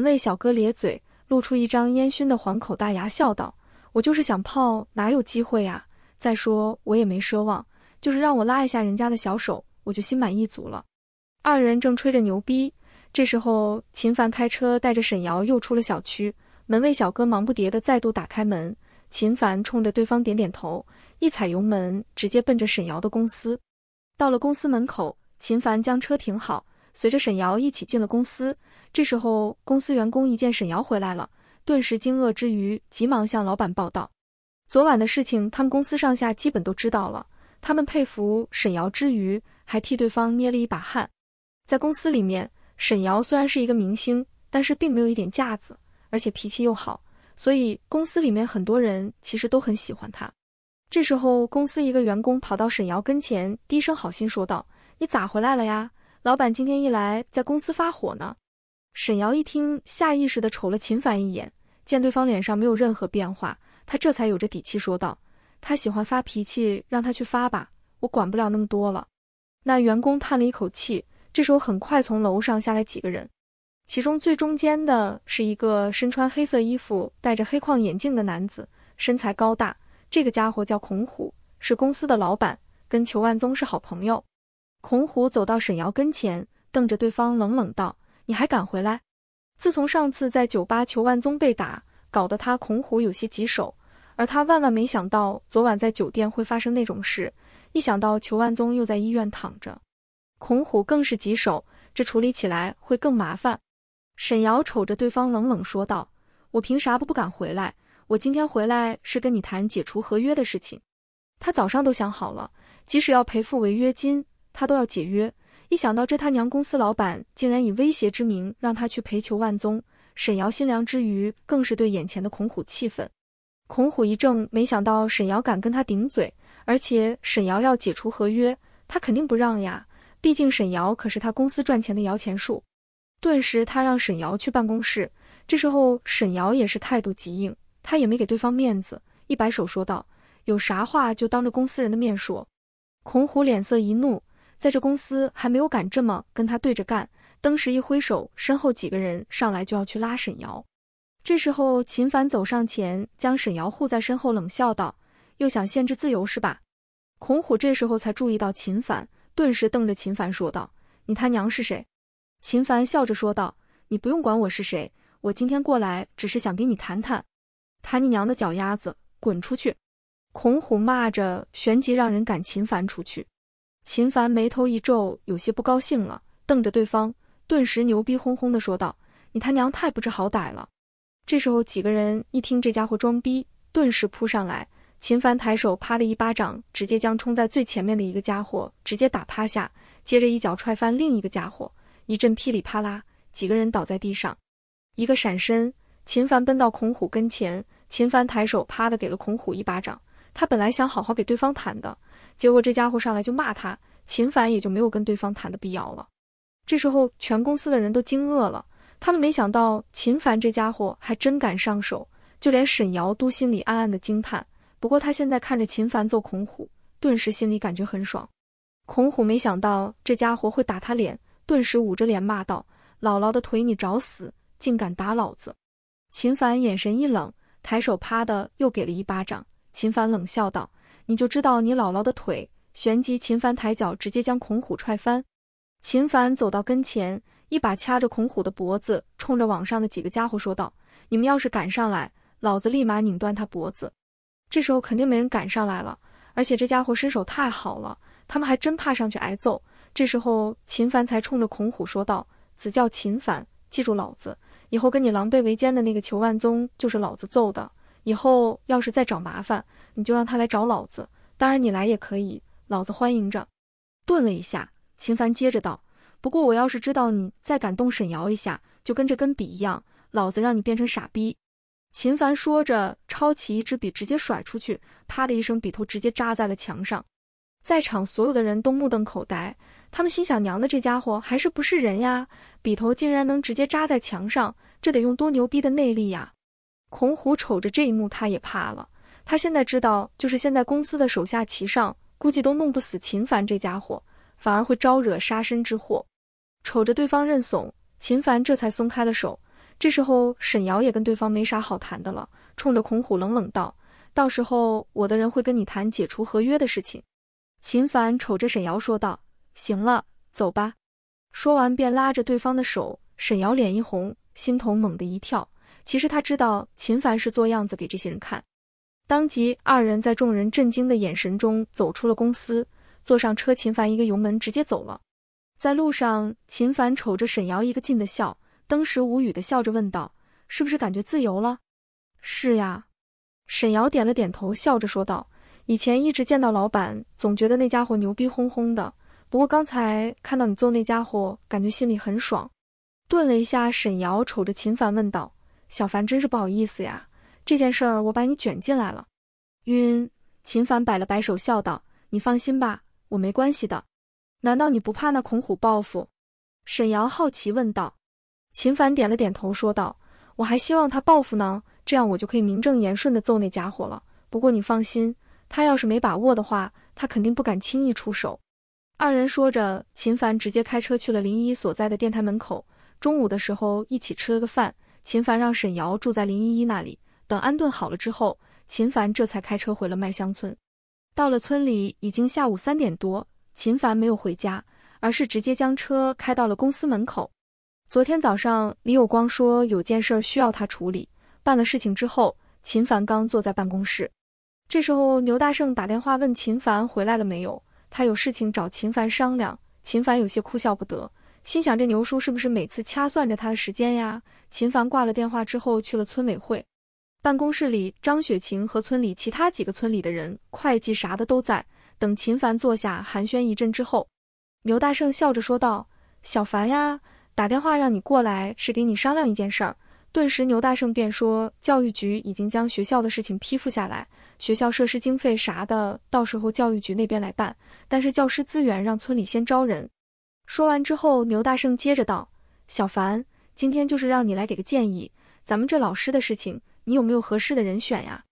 门卫小哥咧嘴，露出一张烟熏的黄口大牙，笑道：“我就是想泡，哪有机会呀？再说我也没奢望，就是让我拉一下人家的小手，我就心满意足了。”二人正吹着牛逼，这时候秦凡开车带着沈瑶又出了小区，门卫小哥忙不迭的再度打开门。秦凡冲着对方点点头，一踩油门，直接奔着沈瑶的公司。到了公司门口，秦凡将车停好，随着沈瑶一起进了公司。这时候，公司员工一见沈瑶回来了，顿时惊愕之余，急忙向老板报道，昨晚的事情他们公司上下基本都知道了。他们佩服沈瑶之余，还替对方捏了一把汗。在公司里面，沈瑶虽然是一个明星，但是并没有一点架子，而且脾气又好，所以公司里面很多人其实都很喜欢她。这时候，公司一个员工跑到沈瑶跟前，低声好心说道：“你咋回来了呀？老板今天一来，在公司发火呢。”沈瑶一听，下意识地瞅了秦凡一眼，见对方脸上没有任何变化，他这才有着底气说道：“他喜欢发脾气，让他去发吧，我管不了那么多了。”那员工叹了一口气。这时候，很快从楼上下来几个人，其中最中间的是一个身穿黑色衣服、戴着黑框眼镜的男子，身材高大。这个家伙叫孔虎，是公司的老板，跟裘万宗是好朋友。孔虎走到沈瑶跟前，瞪着对方冷冷道。你还敢回来？自从上次在酒吧求万宗被打，搞得他恐虎有些棘手。而他万万没想到，昨晚在酒店会发生那种事。一想到求万宗又在医院躺着，孔虎更是棘手，这处理起来会更麻烦。沈瑶瞅着对方冷冷说道：“我凭啥不不敢回来？我今天回来是跟你谈解除合约的事情。他早上都想好了，即使要赔付违约金，他都要解约。”一想到这他娘公司老板竟然以威胁之名让他去陪求万宗，沈瑶心凉之余，更是对眼前的孔虎气愤。孔虎一怔，没想到沈瑶敢跟他顶嘴，而且沈瑶要解除合约，他肯定不让呀，毕竟沈瑶可是他公司赚钱的摇钱树。顿时，他让沈瑶去办公室。这时候，沈瑶也是态度极硬，他也没给对方面子，一摆手说道：“有啥话就当着公司人的面说。”孔虎脸色一怒。在这公司还没有敢这么跟他对着干，登时一挥手，身后几个人上来就要去拉沈瑶。这时候，秦凡走上前，将沈瑶护在身后，冷笑道：“又想限制自由是吧？”孔虎这时候才注意到秦凡，顿时瞪着秦凡说道：“你他娘是谁？”秦凡笑着说道：“你不用管我是谁，我今天过来只是想跟你谈谈。”“谈你娘的脚丫子，滚出去！”孔虎骂着，旋即让人赶秦凡出去。秦凡眉头一皱，有些不高兴了，瞪着对方，顿时牛逼哄哄的说道：“你他娘太不知好歹了！”这时候，几个人一听这家伙装逼，顿时扑上来。秦凡抬手，啪的一巴掌，直接将冲在最前面的一个家伙直接打趴下，接着一脚踹翻另一个家伙，一阵噼里啪啦，几个人倒在地上。一个闪身，秦凡奔到孔虎跟前，秦凡抬手，啪的给了孔虎一巴掌。他本来想好好给对方谈的。结果这家伙上来就骂他，秦凡也就没有跟对方谈的必要了。这时候全公司的人都惊愕了，他们没想到秦凡这家伙还真敢上手，就连沈瑶都心里暗暗的惊叹。不过他现在看着秦凡揍孔虎，顿时心里感觉很爽。孔虎没想到这家伙会打他脸，顿时捂着脸骂道：“姥姥的腿，你找死，竟敢打老子！”秦凡眼神一冷，抬手啪的又给了一巴掌。秦凡冷笑道。你就知道你姥姥的腿。旋即，秦凡抬脚直接将孔虎踹翻。秦凡走到跟前，一把掐着孔虎的脖子，冲着网上的几个家伙说道：“你们要是敢上来，老子立马拧断他脖子。”这时候肯定没人敢上来了，而且这家伙身手太好了，他们还真怕上去挨揍。这时候，秦凡才冲着孔虎说道：“子叫秦凡，记住老子，以后跟你狼狈为奸的那个裘万宗就是老子揍的。以后要是再找麻烦。”你就让他来找老子，当然你来也可以，老子欢迎着。顿了一下，秦凡接着道：“不过我要是知道你再敢动沈瑶一下，就跟这根笔一样，老子让你变成傻逼。”秦凡说着，抄起一支笔，直接甩出去，啪的一声，笔头直接扎在了墙上。在场所有的人都目瞪口呆，他们心想：娘的，这家伙还是不是人呀？笔头竟然能直接扎在墙上，这得用多牛逼的内力呀！孔虎瞅着这一幕，他也怕了。他现在知道，就是现在公司的手下齐上，估计都弄不死秦凡这家伙，反而会招惹杀身之祸。瞅着对方认怂，秦凡这才松开了手。这时候，沈瑶也跟对方没啥好谈的了，冲着孔虎冷冷道：“到时候我的人会跟你谈解除合约的事情。”秦凡瞅着沈瑶说道：“行了，走吧。”说完便拉着对方的手。沈瑶脸一红，心头猛地一跳。其实他知道秦凡是做样子给这些人看。当即，二人在众人震惊的眼神中走出了公司，坐上车。秦凡一个油门直接走了。在路上，秦凡瞅着沈瑶，一个劲的笑，当时无语的笑着问道：“是不是感觉自由了？”“是呀。”沈瑶点了点头，笑着说道：“以前一直见到老板，总觉得那家伙牛逼哄哄的。不过刚才看到你揍那家伙，感觉心里很爽。”顿了一下，沈瑶瞅着秦凡问道：“小凡，真是不好意思呀。”这件事儿我把你卷进来了，晕！秦凡摆了摆手，笑道：“你放心吧，我没关系的。”难道你不怕那孔虎报复？沈瑶好奇问道。秦凡点了点头，说道：“我还希望他报复呢，这样我就可以名正言顺的揍那家伙了。不过你放心，他要是没把握的话，他肯定不敢轻易出手。”二人说着，秦凡直接开车去了林依依所在的电台门口。中午的时候一起吃了个饭，秦凡让沈瑶住在林依依那里。等安顿好了之后，秦凡这才开车回了麦香村。到了村里，已经下午三点多。秦凡没有回家，而是直接将车开到了公司门口。昨天早上，李有光说有件事需要他处理。办了事情之后，秦凡刚坐在办公室，这时候牛大胜打电话问秦凡回来了没有，他有事情找秦凡商量。秦凡有些哭笑不得，心想这牛叔是不是每次掐算着他的时间呀？秦凡挂了电话之后去了村委会。办公室里，张雪晴和村里其他几个村里的人、会计啥的都在。等秦凡坐下寒暄一阵之后，牛大胜笑着说道：“小凡呀，打电话让你过来是给你商量一件事儿。”顿时，牛大胜便说：“教育局已经将学校的事情批复下来，学校设施经费啥的，到时候教育局那边来办。但是教师资源让村里先招人。”说完之后，牛大胜接着道：“小凡，今天就是让你来给个建议，咱们这老师的事情。”你有没有合适的人选呀？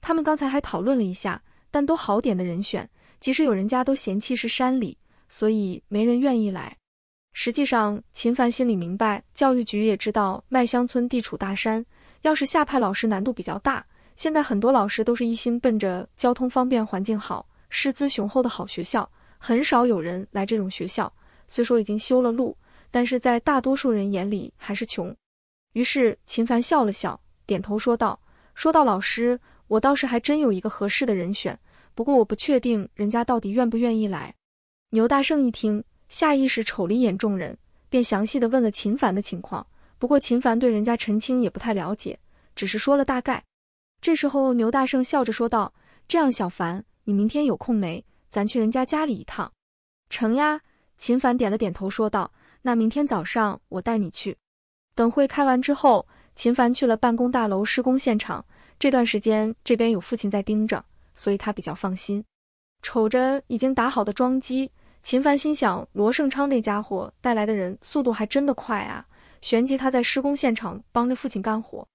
他们刚才还讨论了一下，但都好点的人选，即使有人家都嫌弃是山里，所以没人愿意来。实际上，秦凡心里明白，教育局也知道麦香村地处大山，要是下派老师难度比较大。现在很多老师都是一心奔着交通方便、环境好、师资雄厚的好学校，很少有人来这种学校。虽说已经修了路，但是在大多数人眼里还是穷。于是，秦凡笑了笑。点头说道：“说到老师，我倒是还真有一个合适的人选，不过我不确定人家到底愿不愿意来。”牛大圣一听，下意识瞅了一眼众人，便详细的问了秦凡的情况。不过秦凡对人家陈青也不太了解，只是说了大概。这时候，牛大圣笑着说道：“这样，小凡，你明天有空没？咱去人家家里一趟。”“成呀。”秦凡点了点头说道：“那明天早上我带你去，等会开完之后。”秦凡去了办公大楼施工现场，这段时间这边有父亲在盯着，所以他比较放心。瞅着已经打好的桩基，秦凡心想：罗盛昌那家伙带来的人速度还真的快啊！旋即他在施工现场帮着父亲干活，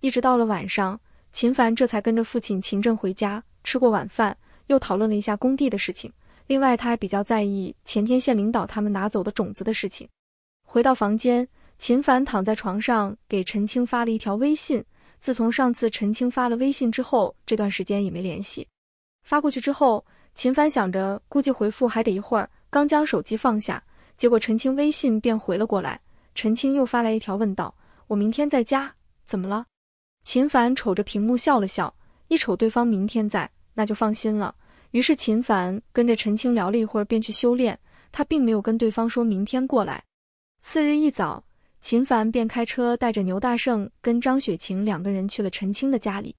一直到了晚上，秦凡这才跟着父亲秦振回家，吃过晚饭，又讨论了一下工地的事情。另外，他还比较在意前天县领导他们拿走的种子的事情。回到房间。秦凡躺在床上，给陈青发了一条微信。自从上次陈青发了微信之后，这段时间也没联系。发过去之后，秦凡想着估计回复还得一会儿，刚将手机放下，结果陈青微信便回了过来。陈青又发来一条，问道：“我明天在家，怎么了？”秦凡瞅着屏幕笑了笑，一瞅对方明天在，那就放心了。于是秦凡跟着陈青聊了一会儿，便去修炼。他并没有跟对方说明天过来。次日一早。秦凡便开车带着牛大圣跟张雪晴两个人去了陈青的家里。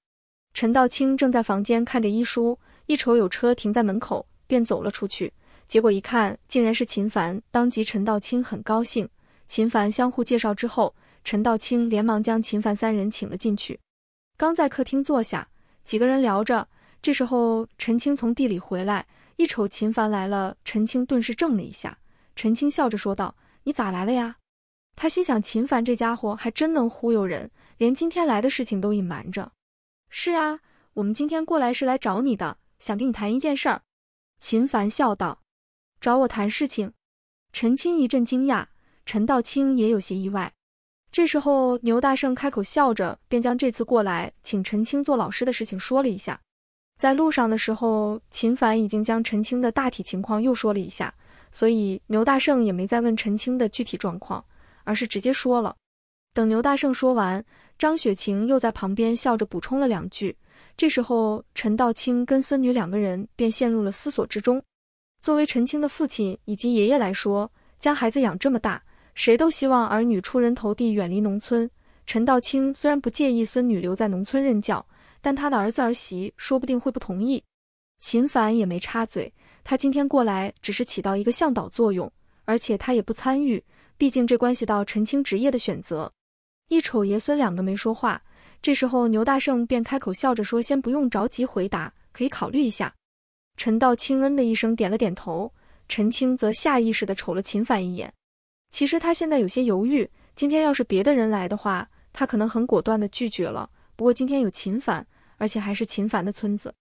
陈道清正在房间看着医书，一瞅有车停在门口，便走了出去。结果一看，竟然是秦凡。当即，陈道清很高兴。秦凡相互介绍之后，陈道清连忙将秦凡三人请了进去。刚在客厅坐下，几个人聊着。这时候，陈青从地里回来，一瞅秦凡来了，陈青顿时怔了一下。陈青笑着说道：“你咋来了呀？”他心想，秦凡这家伙还真能忽悠人，连今天来的事情都隐瞒着。是啊，我们今天过来是来找你的，想跟你谈一件事儿。秦凡笑道：“找我谈事情？”陈青一阵惊讶，陈道清也有些意外。这时候，牛大圣开口笑着，便将这次过来请陈青做老师的事情说了一下。在路上的时候，秦凡已经将陈青的大体情况又说了一下，所以牛大圣也没再问陈青的具体状况。而是直接说了。等牛大圣说完，张雪晴又在旁边笑着补充了两句。这时候，陈道清跟孙女两个人便陷入了思索之中。作为陈清的父亲以及爷爷来说，将孩子养这么大，谁都希望儿女出人头地，远离农村。陈道清虽然不介意孙女留在农村任教，但他的儿子儿媳说不定会不同意。秦凡也没插嘴，他今天过来只是起到一个向导作用，而且他也不参与。毕竟这关系到陈青职业的选择。一瞅爷孙两个没说话，这时候牛大圣便开口笑着说：“先不用着急回答，可以考虑一下。”陈道清恩的一声点了点头。陈青则下意识地瞅了秦凡一眼。其实他现在有些犹豫，今天要是别的人来的话，他可能很果断地拒绝了。不过今天有秦凡，而且还是秦凡的村子。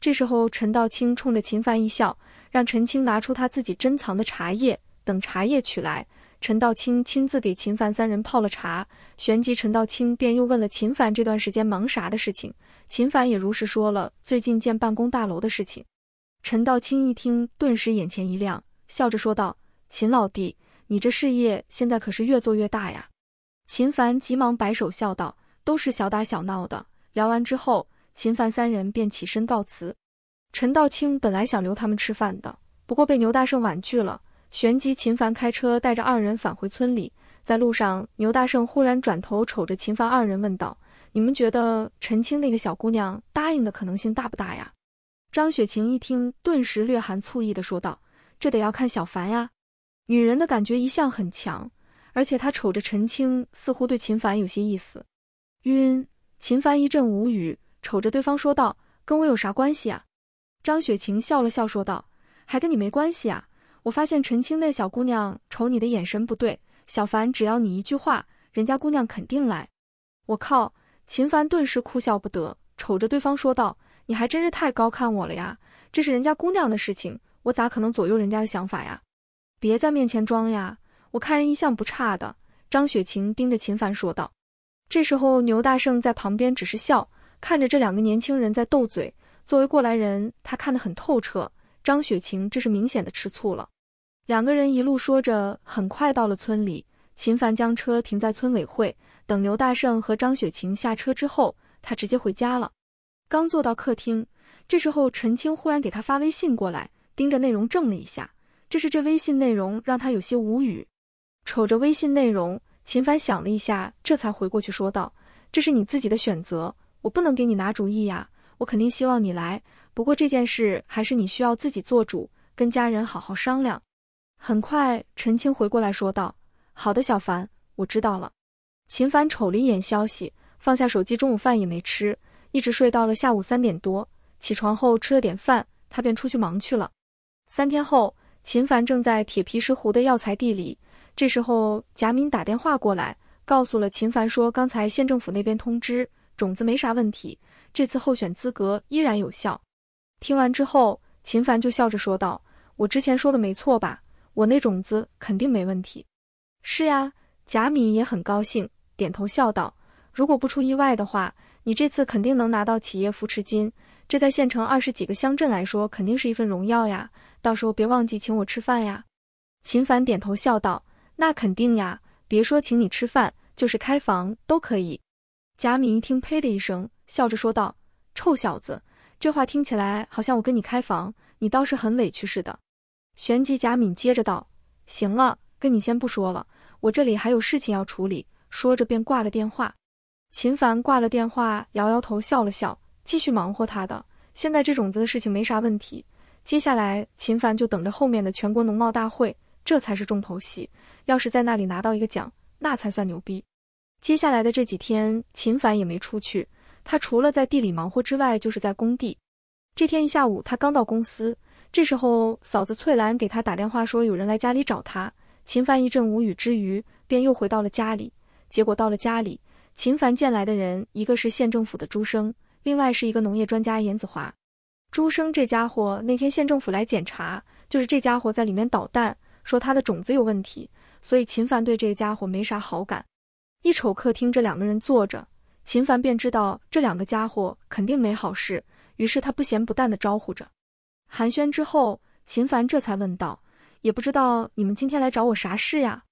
这时候陈道清冲着秦凡一笑，让陈青拿出他自己珍藏的茶叶，等茶叶取来。陈道清亲自给秦凡三人泡了茶，旋即陈道清便又问了秦凡这段时间忙啥的事情。秦凡也如实说了最近建办公大楼的事情。陈道清一听，顿时眼前一亮，笑着说道：“秦老弟，你这事业现在可是越做越大呀！”秦凡急忙摆手笑道：“都是小打小闹的。”聊完之后，秦凡三人便起身告辞。陈道清本来想留他们吃饭的，不过被牛大圣婉拒了。旋即，秦凡开车带着二人返回村里。在路上，牛大胜忽然转头瞅着秦凡二人问道：“你们觉得陈青那个小姑娘答应的可能性大不大呀？”张雪晴一听，顿时略含醋意的说道：“这得要看小凡呀，女人的感觉一向很强，而且她瞅着陈青，似乎对秦凡有些意思。”晕，秦凡一阵无语，瞅着对方说道：“跟我有啥关系啊？”张雪晴笑了笑说道：“还跟你没关系啊。”我发现陈青那小姑娘瞅你的眼神不对，小凡只要你一句话，人家姑娘肯定来。我靠！秦凡顿时哭笑不得，瞅着对方说道：“你还真是太高看我了呀，这是人家姑娘的事情，我咋可能左右人家的想法呀？别在面前装呀，我看人一向不差的。”张雪晴盯着秦凡说道。这时候牛大胜在旁边只是笑，看着这两个年轻人在斗嘴。作为过来人，他看得很透彻。张雪晴，这是明显的吃醋了。两个人一路说着，很快到了村里。秦凡将车停在村委会，等牛大胜和张雪晴下车之后，他直接回家了。刚坐到客厅，这时候陈青忽然给他发微信过来，盯着内容怔了一下。这是这微信内容让他有些无语。瞅着微信内容，秦凡想了一下，这才回过去说道：“这是你自己的选择，我不能给你拿主意呀。我肯定希望你来。”不过这件事还是你需要自己做主，跟家人好好商量。很快，陈青回过来说道：“好的，小凡，我知道了。”秦凡瞅了一眼消息，放下手机，中午饭也没吃，一直睡到了下午三点多。起床后吃了点饭，他便出去忙去了。三天后，秦凡正在铁皮石斛的药材地里，这时候贾敏打电话过来，告诉了秦凡说，刚才县政府那边通知，种子没啥问题，这次候选资格依然有效。听完之后，秦凡就笑着说道：“我之前说的没错吧？我那种子肯定没问题。”“是呀。”贾敏也很高兴，点头笑道：“如果不出意外的话，你这次肯定能拿到企业扶持金，这在县城二十几个乡镇来说，肯定是一份荣耀呀！到时候别忘记请我吃饭呀！”秦凡点头笑道：“那肯定呀，别说请你吃饭，就是开房都可以。”贾敏一听，呸的一声，笑着说道：“臭小子！”这话听起来好像我跟你开房，你倒是很委屈似的。旋即，贾敏接着道：“行了，跟你先不说了，我这里还有事情要处理。”说着便挂了电话。秦凡挂了电话，摇摇头，笑了笑，继续忙活他的。现在这种子的事情没啥问题。接下来，秦凡就等着后面的全国农贸大会，这才是重头戏。要是在那里拿到一个奖，那才算牛逼。接下来的这几天，秦凡也没出去。他除了在地里忙活之外，就是在工地。这天一下午，他刚到公司，这时候嫂子翠兰给他打电话说有人来家里找他。秦凡一阵无语之余，便又回到了家里。结果到了家里，秦凡见来的人一个是县政府的朱生，另外是一个农业专家严子华。朱生这家伙那天县政府来检查，就是这家伙在里面捣蛋，说他的种子有问题，所以秦凡对这个家伙没啥好感。一瞅客厅这两个人坐着。秦凡便知道这两个家伙肯定没好事，于是他不咸不淡的招呼着。寒暄之后，秦凡这才问道：“也不知道你们今天来找我啥事呀？”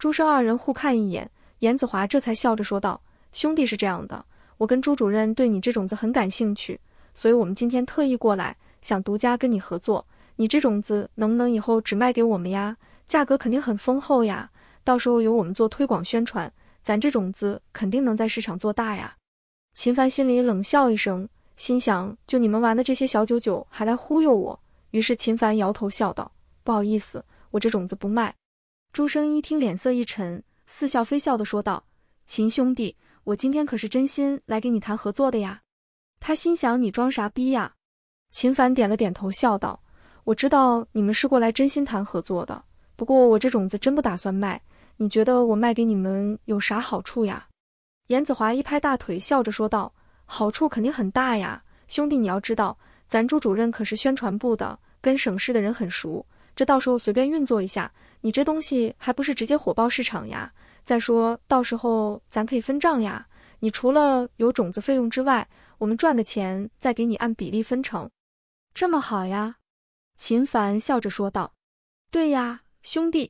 朱生二人互看一眼，严子华这才笑着说道：“兄弟是这样的，我跟朱主任对你这种子很感兴趣，所以我们今天特意过来，想独家跟你合作。你这种子能不能以后只卖给我们呀？价格肯定很丰厚呀，到时候由我们做推广宣传。”咱这种子肯定能在市场做大呀！秦凡心里冷笑一声，心想就你们玩的这些小九九还来忽悠我。于是秦凡摇头笑道：“不好意思，我这种子不卖。”朱生一听脸色一沉，似笑非笑的说道：“秦兄弟，我今天可是真心来跟你谈合作的呀！”他心想你装啥逼呀？秦凡点了点头笑道：“我知道你们是过来真心谈合作的，不过我这种子真不打算卖。”你觉得我卖给你们有啥好处呀？严子华一拍大腿，笑着说道：“好处肯定很大呀，兄弟，你要知道，咱朱主任可是宣传部的，跟省市的人很熟，这到时候随便运作一下，你这东西还不是直接火爆市场呀？再说，到时候咱可以分账呀，你除了有种子费用之外，我们赚的钱再给你按比例分成，这么好呀？”秦凡笑着说道：“对呀，兄弟。”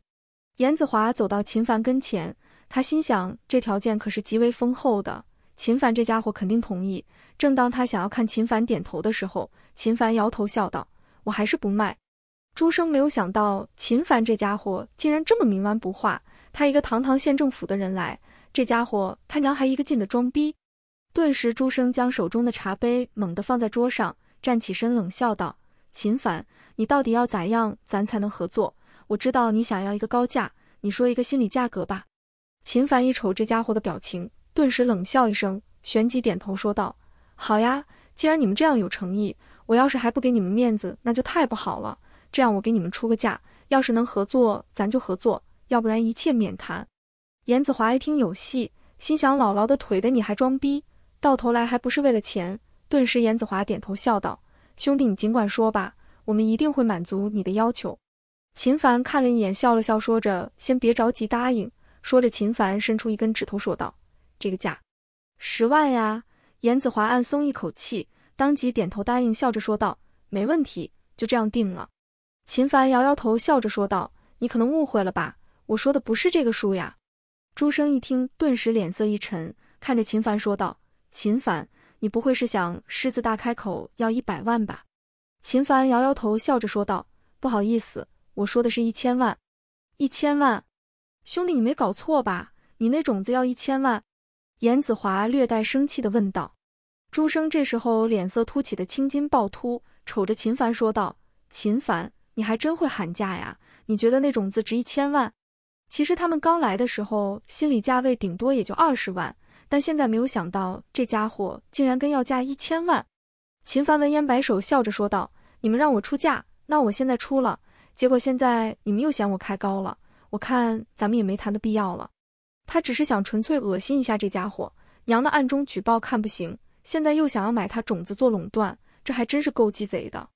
严子华走到秦凡跟前，他心想这条件可是极为丰厚的，秦凡这家伙肯定同意。正当他想要看秦凡点头的时候，秦凡摇头笑道：“我还是不卖。”朱生没有想到秦凡这家伙竟然这么冥顽不化，他一个堂堂县政府的人来，这家伙他娘还一个劲的装逼。顿时，朱生将手中的茶杯猛地放在桌上，站起身冷笑道：“秦凡，你到底要咋样，咱才能合作？”我知道你想要一个高价，你说一个心理价格吧。秦凡一瞅这家伙的表情，顿时冷笑一声，旋即点头说道：“好呀，既然你们这样有诚意，我要是还不给你们面子，那就太不好了。这样我给你们出个价，要是能合作，咱就合作；要不然一切免谈。”严子华一听有戏，心想：姥姥的腿的，你还装逼，到头来还不是为了钱？顿时，严子华点头笑道：“兄弟，你尽管说吧，我们一定会满足你的要求。”秦凡看了一眼，笑了笑，说着：“先别着急答应。”说着，秦凡伸出一根指头，说道：“这个价，十万呀。”严子华暗松一口气，当即点头答应，笑着说道：“没问题，就这样定了。”秦凡摇摇头，笑着说道：“你可能误会了吧，我说的不是这个数呀。”朱生一听，顿时脸色一沉，看着秦凡说道：“秦凡，你不会是想狮子大开口要一百万吧？”秦凡摇摇头，笑着说道：“不好意思。”我说的是一千万，一千万，兄弟，你没搞错吧？你那种子要一千万？严子华略带生气的问道。朱生这时候脸色突起的青筋暴突，瞅着秦凡说道：“秦凡，你还真会喊价呀？你觉得那种子值一千万？其实他们刚来的时候，心理价位顶多也就二十万，但现在没有想到这家伙竟然跟要价一千万。”秦凡闻言摆手，笑着说道：“你们让我出价，那我现在出了。”结果现在你们又嫌我开高了，我看咱们也没谈的必要了。他只是想纯粹恶心一下这家伙，娘的，暗中举报看不行，现在又想要买他种子做垄断，这还真是够鸡贼的。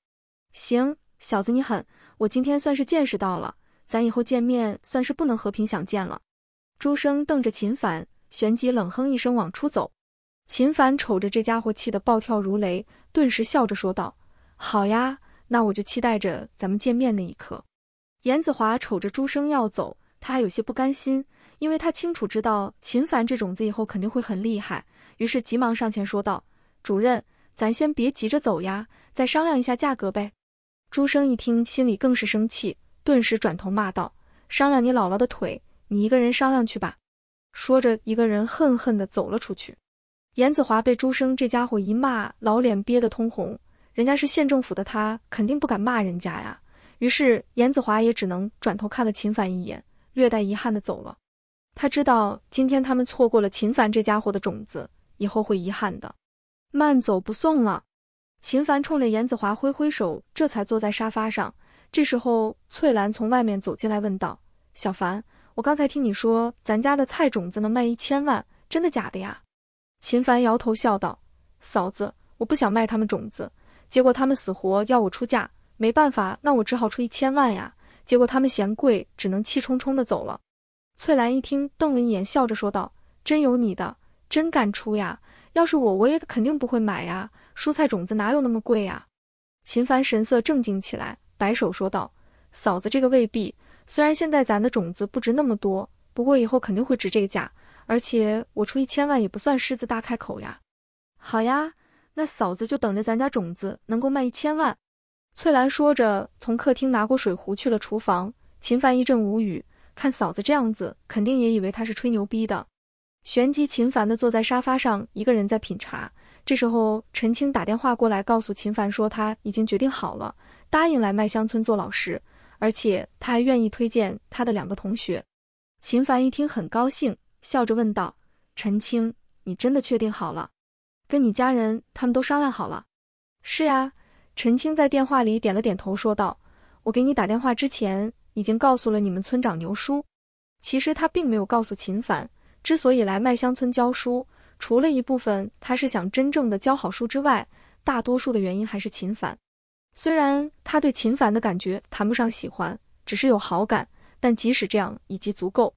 行，小子你狠，我今天算是见识到了，咱以后见面算是不能和平相见了。朱生瞪着秦凡，旋即冷哼一声往出走。秦凡瞅着这家伙气得暴跳如雷，顿时笑着说道：“好呀。”那我就期待着咱们见面那一刻。严子华瞅着朱生要走，他还有些不甘心，因为他清楚知道秦凡这种子以后肯定会很厉害，于是急忙上前说道：“主任，咱先别急着走呀，再商量一下价格呗。”朱生一听，心里更是生气，顿时转头骂道：“商量你姥姥的腿，你一个人商量去吧！”说着，一个人恨恨地走了出去。严子华被朱生这家伙一骂，老脸憋得通红。人家是县政府的，他肯定不敢骂人家呀。于是严子华也只能转头看了秦凡一眼，略带遗憾的走了。他知道今天他们错过了秦凡这家伙的种子，以后会遗憾的。慢走不送了。秦凡冲着严子华挥挥手，这才坐在沙发上。这时候，翠兰从外面走进来，问道：“小凡，我刚才听你说咱家的菜种子能卖一千万，真的假的呀？”秦凡摇头笑道：“嫂子，我不想卖他们种子。”结果他们死活要我出价，没办法，那我只好出一千万呀。结果他们嫌贵，只能气冲冲的走了。翠兰一听，瞪了一眼，笑着说道：“真有你的，真敢出呀！要是我，我也肯定不会买呀。蔬菜种子哪有那么贵呀？”秦凡神色正经起来，摆手说道：“嫂子，这个未必。虽然现在咱的种子不值那么多，不过以后肯定会值这个价。而且我出一千万也不算狮子大开口呀。”好呀。那嫂子就等着咱家种子能够卖一千万。翠兰说着，从客厅拿过水壶去了厨房。秦凡一阵无语，看嫂子这样子，肯定也以为他是吹牛逼的。旋即，秦凡的坐在沙发上，一个人在品茶。这时候，陈青打电话过来，告诉秦凡说他已经决定好了，答应来麦香村做老师，而且他还愿意推荐他的两个同学。秦凡一听很高兴，笑着问道：“陈青，你真的确定好了？”跟你家人他们都商量好了。是呀，陈青在电话里点了点头，说道：“我给你打电话之前，已经告诉了你们村长牛叔。其实他并没有告诉秦凡。之所以来麦香村教书，除了一部分他是想真正的教好书之外，大多数的原因还是秦凡。虽然他对秦凡的感觉谈不上喜欢，只是有好感，但即使这样，已经足够。”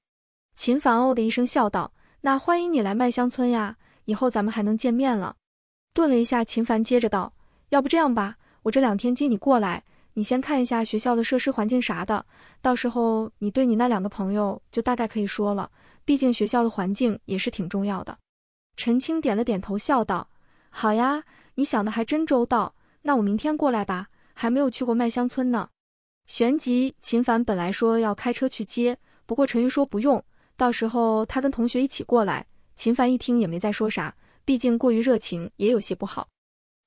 秦凡哦的一声笑道：“那欢迎你来麦香村呀。”以后咱们还能见面了。顿了一下，秦凡接着道：“要不这样吧，我这两天接你过来，你先看一下学校的设施、环境啥的。到时候你对你那两个朋友就大概可以说了，毕竟学校的环境也是挺重要的。”陈青点了点头，笑道：“好呀，你想的还真周到。那我明天过来吧，还没有去过麦香村呢。”旋即，秦凡本来说要开车去接，不过陈玉说不用，到时候他跟同学一起过来。秦凡一听也没再说啥，毕竟过于热情也有些不好。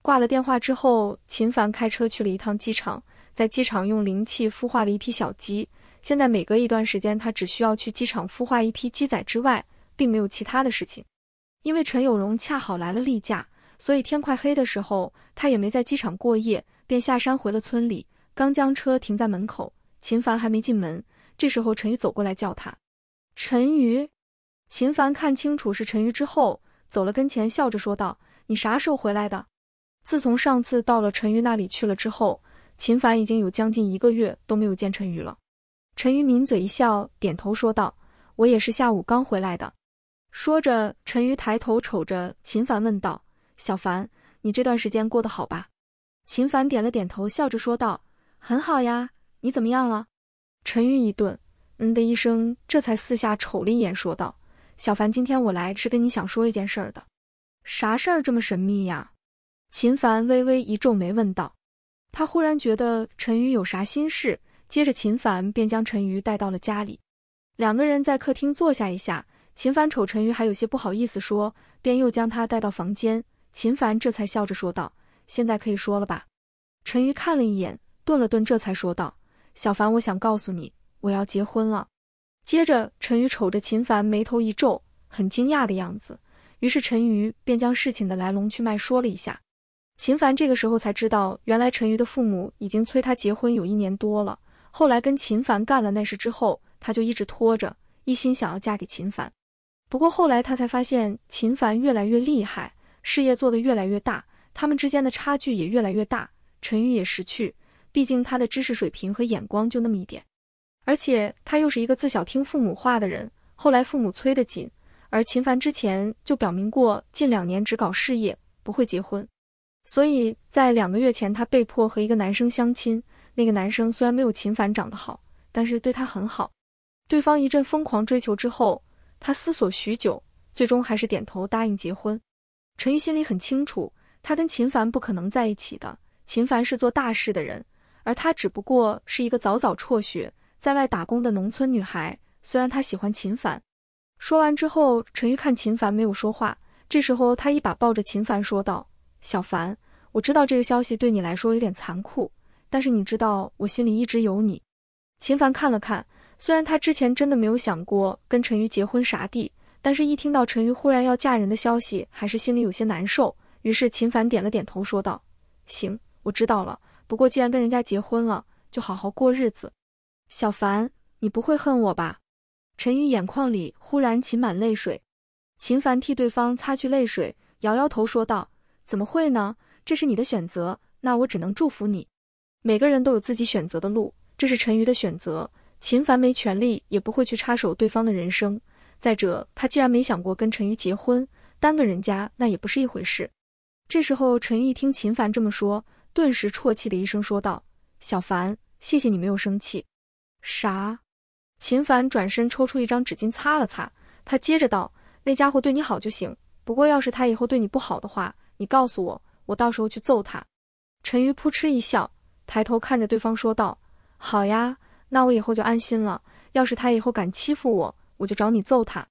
挂了电话之后，秦凡开车去了一趟机场，在机场用灵气孵化了一批小鸡。现在每隔一段时间，他只需要去机场孵化一批鸡仔之外，并没有其他的事情。因为陈有荣恰好来了例假，所以天快黑的时候，他也没在机场过夜，便下山回了村里。刚将车停在门口，秦凡还没进门，这时候陈宇走过来叫他，陈宇。秦凡看清楚是陈瑜之后，走了跟前，笑着说道：“你啥时候回来的？”自从上次到了陈瑜那里去了之后，秦凡已经有将近一个月都没有见陈瑜了。陈瑜抿嘴一笑，点头说道：“我也是下午刚回来的。”说着，陈瑜抬头瞅着秦凡问道：“小凡，你这段时间过得好吧？”秦凡点了点头，笑着说道：“很好呀，你怎么样了？”陈瑜一顿，嗯的一声，这才四下瞅了一眼，说道。小凡，今天我来是跟你想说一件事的，啥事儿这么神秘呀？秦凡微微一皱眉问道。他忽然觉得陈瑜有啥心事，接着秦凡便将陈瑜带到了家里，两个人在客厅坐下一下。秦凡瞅陈瑜还有些不好意思说，便又将他带到房间。秦凡这才笑着说道：“现在可以说了吧？”陈瑜看了一眼，顿了顿，这才说道：“小凡，我想告诉你，我要结婚了。”接着，陈宇瞅着秦凡，眉头一皱，很惊讶的样子。于是陈宇便将事情的来龙去脉说了一下。秦凡这个时候才知道，原来陈宇的父母已经催他结婚有一年多了。后来跟秦凡干了那事之后，他就一直拖着，一心想要嫁给秦凡。不过后来他才发现，秦凡越来越厉害，事业做得越来越大，他们之间的差距也越来越大。陈宇也识趣，毕竟他的知识水平和眼光就那么一点。而且他又是一个自小听父母话的人，后来父母催得紧，而秦凡之前就表明过近两年只搞事业不会结婚，所以在两个月前他被迫和一个男生相亲。那个男生虽然没有秦凡长得好，但是对他很好。对方一阵疯狂追求之后，他思索许久，最终还是点头答应结婚。陈玉心里很清楚，他跟秦凡不可能在一起的。秦凡是做大事的人，而他只不过是一个早早辍学。在外打工的农村女孩，虽然她喜欢秦凡。说完之后，陈瑜看秦凡没有说话，这时候他一把抱着秦凡说道：“小凡，我知道这个消息对你来说有点残酷，但是你知道我心里一直有你。”秦凡看了看，虽然他之前真的没有想过跟陈瑜结婚啥地，但是一听到陈瑜忽然要嫁人的消息，还是心里有些难受。于是秦凡点了点头说道：“行，我知道了。不过既然跟人家结婚了，就好好过日子。”小凡，你不会恨我吧？陈宇眼眶里忽然噙满泪水，秦凡替对方擦去泪水，摇摇头说道：“怎么会呢？这是你的选择，那我只能祝福你。每个人都有自己选择的路，这是陈宇的选择。秦凡没权利，也不会去插手对方的人生。再者，他既然没想过跟陈宇结婚，耽搁人家那也不是一回事。”这时候，陈毅听秦凡这么说，顿时啜泣的一声说道：“小凡，谢谢你没有生气。”啥？秦凡转身抽出一张纸巾擦了擦，他接着道：“那家伙对你好就行，不过要是他以后对你不好的话，你告诉我，我到时候去揍他。”陈鱼扑哧一笑，抬头看着对方说道：“好呀，那我以后就安心了。要是他以后敢欺负我，我就找你揍他。”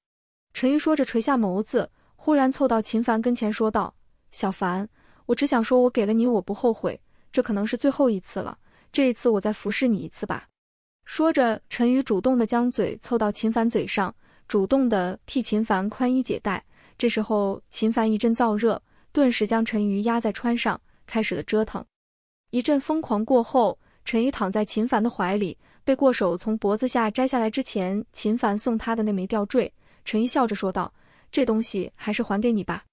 陈鱼说着垂下眸子，忽然凑到秦凡跟前说道：“小凡，我只想说，我给了你，我不后悔。这可能是最后一次了，这一次我再服侍你一次吧。”说着，陈宇主动的将嘴凑到秦凡嘴上，主动的替秦凡宽衣解带。这时候，秦凡一阵燥热，顿时将陈宇压在穿上，开始了折腾。一阵疯狂过后，陈宇躺在秦凡的怀里，被过手从脖子下摘下来之前，秦凡送他的那枚吊坠。陈宇笑着说道：“这东西还是还给你吧。”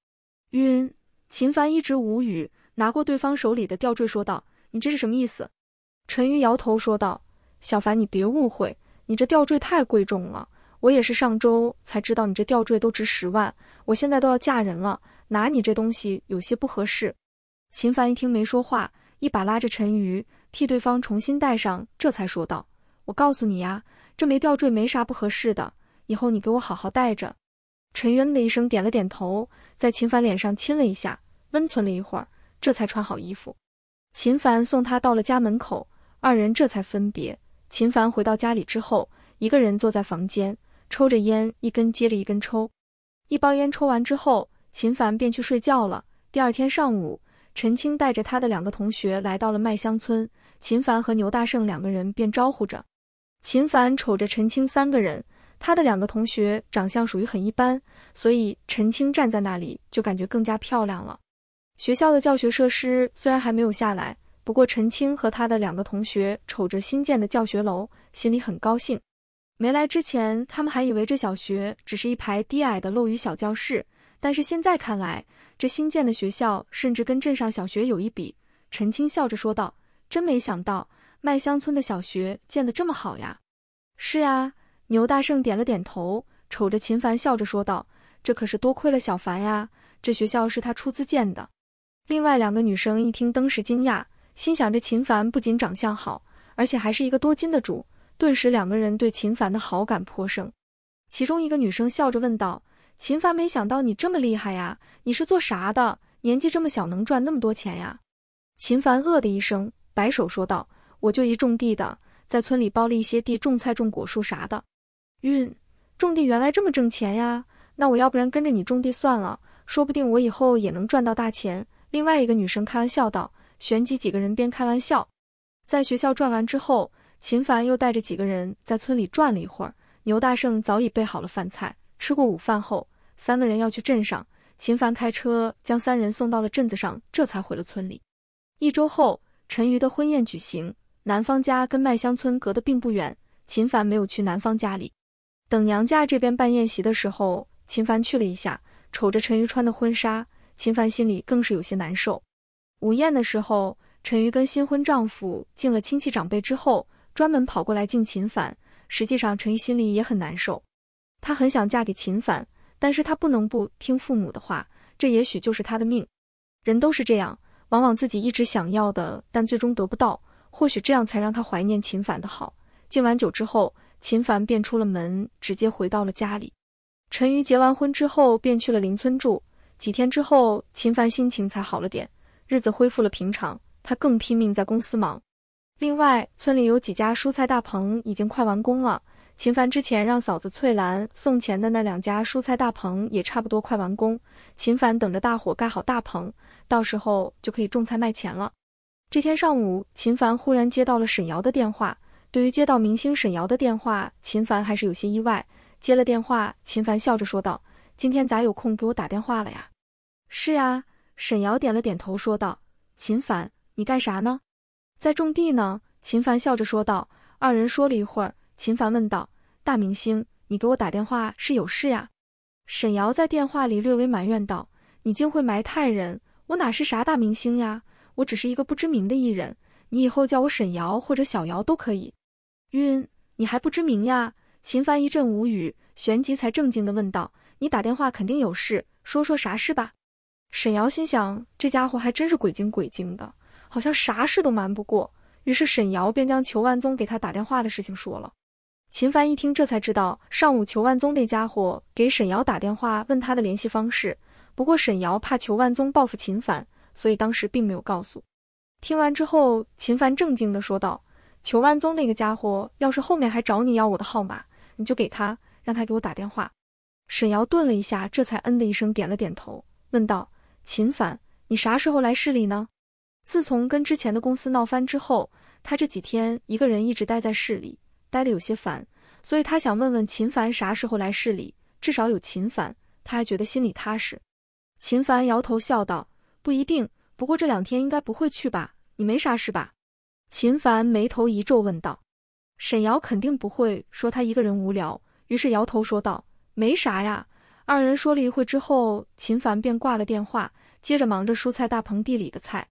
晕，秦凡一直无语，拿过对方手里的吊坠说道：“你这是什么意思？”陈宇摇头说道。小凡，你别误会，你这吊坠太贵重了。我也是上周才知道你这吊坠都值十万，我现在都要嫁人了，拿你这东西有些不合适。秦凡一听没说话，一把拉着陈瑜替对方重新戴上，这才说道：“我告诉你呀，这枚吊坠没啥不合适的，以后你给我好好戴着。”陈渊的一声点了点头，在秦凡脸上亲了一下，温存了一会儿，这才穿好衣服。秦凡送他到了家门口，二人这才分别。秦凡回到家里之后，一个人坐在房间，抽着烟，一根接着一根抽，一包烟抽完之后，秦凡便去睡觉了。第二天上午，陈青带着他的两个同学来到了麦香村，秦凡和牛大胜两个人便招呼着。秦凡瞅着陈青三个人，他的两个同学长相属于很一般，所以陈青站在那里就感觉更加漂亮了。学校的教学设施虽然还没有下来。不过，陈青和他的两个同学瞅着新建的教学楼，心里很高兴。没来之前，他们还以为这小学只是一排低矮的漏雨小教室，但是现在看来，这新建的学校甚至跟镇上小学有一比。陈青笑着说道：“真没想到，麦香村的小学建得这么好呀！”“是呀。”牛大胜点了点头，瞅着秦凡笑着说道：“这可是多亏了小凡呀，这学校是他出资建的。”另外两个女生一听，登时惊讶。心想这秦凡不仅长相好，而且还是一个多金的主，顿时两个人对秦凡的好感颇盛。其中一个女生笑着问道：“秦凡，没想到你这么厉害呀！你是做啥的？年纪这么小能赚那么多钱呀？”秦凡愕的一声，摆手说道：“我就一种地的，在村里包了一些地种菜、种果树啥的。晕，种地原来这么挣钱呀？那我要不然跟着你种地算了，说不定我以后也能赚到大钱。”另外一个女生开玩笑道。旋即，几个人边开玩笑，在学校转完之后，秦凡又带着几个人在村里转了一会儿。牛大圣早已备好了饭菜，吃过午饭后，三个人要去镇上。秦凡开车将三人送到了镇子上，这才回了村里。一周后，陈瑜的婚宴举行，男方家跟麦香村隔得并不远。秦凡没有去男方家里，等娘家这边办宴席的时候，秦凡去了一下，瞅着陈瑜穿的婚纱，秦凡心里更是有些难受。午宴的时候，陈瑜跟新婚丈夫敬了亲戚长辈之后，专门跑过来敬秦凡。实际上，陈瑜心里也很难受。她很想嫁给秦凡，但是她不能不听父母的话。这也许就是她的命。人都是这样，往往自己一直想要的，但最终得不到。或许这样才让她怀念秦凡的好。敬完酒之后，秦凡便出了门，直接回到了家里。陈瑜结完婚之后便去了邻村住。几天之后，秦凡心情才好了点。日子恢复了平常，他更拼命在公司忙。另外，村里有几家蔬菜大棚已经快完工了。秦凡之前让嫂子翠兰送钱的那两家蔬菜大棚也差不多快完工。秦凡等着大伙盖好大棚，到时候就可以种菜卖钱了。这天上午，秦凡忽然接到了沈瑶的电话。对于接到明星沈瑶的电话，秦凡还是有些意外。接了电话，秦凡笑着说道：“今天咋有空给我打电话了呀？”“是呀。”沈瑶点了点头，说道：“秦凡，你干啥呢？在种地呢。”秦凡笑着说道。二人说了一会儿，秦凡问道：“大明星，你给我打电话是有事呀？”沈瑶在电话里略微埋怨道：“你竟会埋汰人，我哪是啥大明星呀？我只是一个不知名的艺人，你以后叫我沈瑶或者小瑶都可以。”晕，你还不知名呀？秦凡一阵无语，旋即才正经的问道：“你打电话肯定有事，说说啥事吧？”沈瑶心想，这家伙还真是鬼精鬼精的，好像啥事都瞒不过。于是沈瑶便将裘万宗给他打电话的事情说了。秦凡一听，这才知道上午裘万宗那家伙给沈瑶打电话问他的联系方式，不过沈瑶怕裘万宗报复秦凡，所以当时并没有告诉。听完之后，秦凡正经地说道：“裘万宗那个家伙要是后面还找你要我的号码，你就给他，让他给我打电话。”沈瑶顿了一下，这才嗯的一声点了点头，问道。秦凡，你啥时候来市里呢？自从跟之前的公司闹翻之后，他这几天一个人一直待在市里，待得有些烦，所以他想问问秦凡啥时候来市里，至少有秦凡，他还觉得心里踏实。秦凡摇头笑道：“不一定，不过这两天应该不会去吧？”你没啥事吧？秦凡眉头一皱问道。沈瑶肯定不会说他一个人无聊，于是摇头说道：“没啥呀。”二人说了一会之后，秦凡便挂了电话，接着忙着蔬菜大棚地里的菜。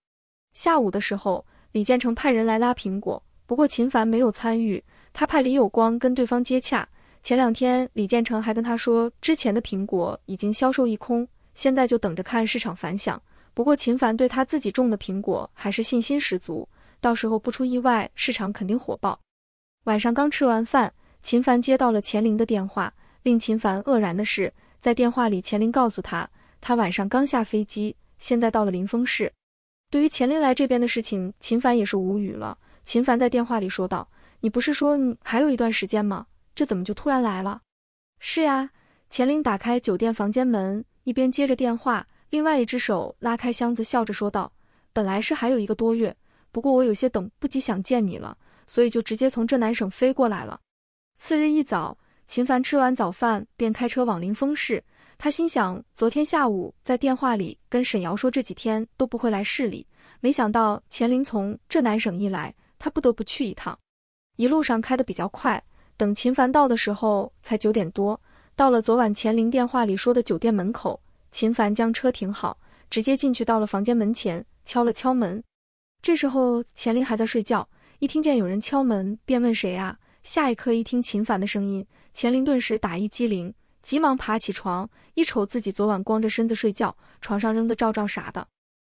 下午的时候，李建成派人来拉苹果，不过秦凡没有参与，他派李有光跟对方接洽。前两天，李建成还跟他说，之前的苹果已经销售一空，现在就等着看市场反响。不过秦凡对他自己种的苹果还是信心十足，到时候不出意外，市场肯定火爆。晚上刚吃完饭，秦凡接到了钱玲的电话，令秦凡愕然的是。在电话里，钱林告诉他，他晚上刚下飞机，现在到了临风市。对于钱林来这边的事情，秦凡也是无语了。秦凡在电话里说道：“你不是说你还有一段时间吗？这怎么就突然来了？”“是呀。”钱林打开酒店房间门，一边接着电话，另外一只手拉开箱子，笑着说道：“本来是还有一个多月，不过我有些等不及想见你了，所以就直接从浙南省飞过来了。”次日一早。秦凡吃完早饭，便开车往临风市。他心想，昨天下午在电话里跟沈瑶说这几天都不会来市里，没想到钱林从浙南省一来，他不得不去一趟。一路上开得比较快，等秦凡到的时候才九点多。到了昨晚钱林电话里说的酒店门口，秦凡将车停好，直接进去，到了房间门前敲了敲门。这时候钱林还在睡觉，一听见有人敲门，便问谁啊？下一刻一听秦凡的声音。钱林顿时打一激灵，急忙爬起床，一瞅自己昨晚光着身子睡觉，床上扔的罩罩啥的。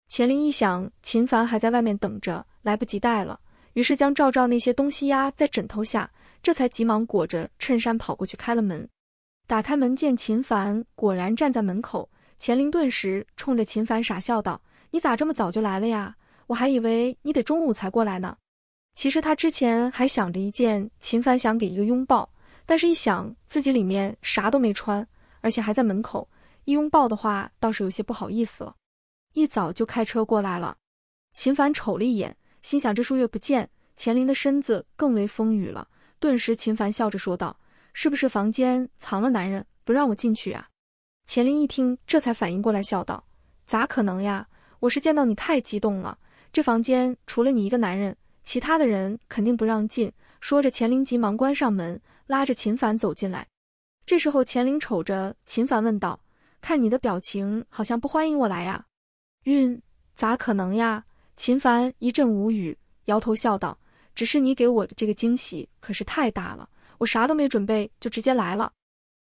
钱林一想，秦凡还在外面等着，来不及带了，于是将罩罩那些东西压在枕头下，这才急忙裹着衬衫跑过去开了门。打开门见秦凡果然站在门口，钱林顿时冲着秦凡傻笑道：“你咋这么早就来了呀？我还以为你得中午才过来呢。”其实他之前还想着一件，秦凡想给一个拥抱。但是，一想自己里面啥都没穿，而且还在门口，一拥抱的话倒是有些不好意思了。一早就开车过来了。秦凡瞅了一眼，心想这数月不见，钱林的身子更为丰腴了。顿时，秦凡笑着说道：“是不是房间藏了男人，不让我进去啊？”钱林一听，这才反应过来，笑道：“咋可能呀？我是见到你太激动了。这房间除了你一个男人，其他的人肯定不让进。”说着，钱林急忙关上门。拉着秦凡走进来，这时候钱玲瞅着秦凡问道：“看你的表情，好像不欢迎我来呀？”“晕，咋可能呀？”秦凡一阵无语，摇头笑道：“只是你给我的这个惊喜可是太大了，我啥都没准备就直接来了，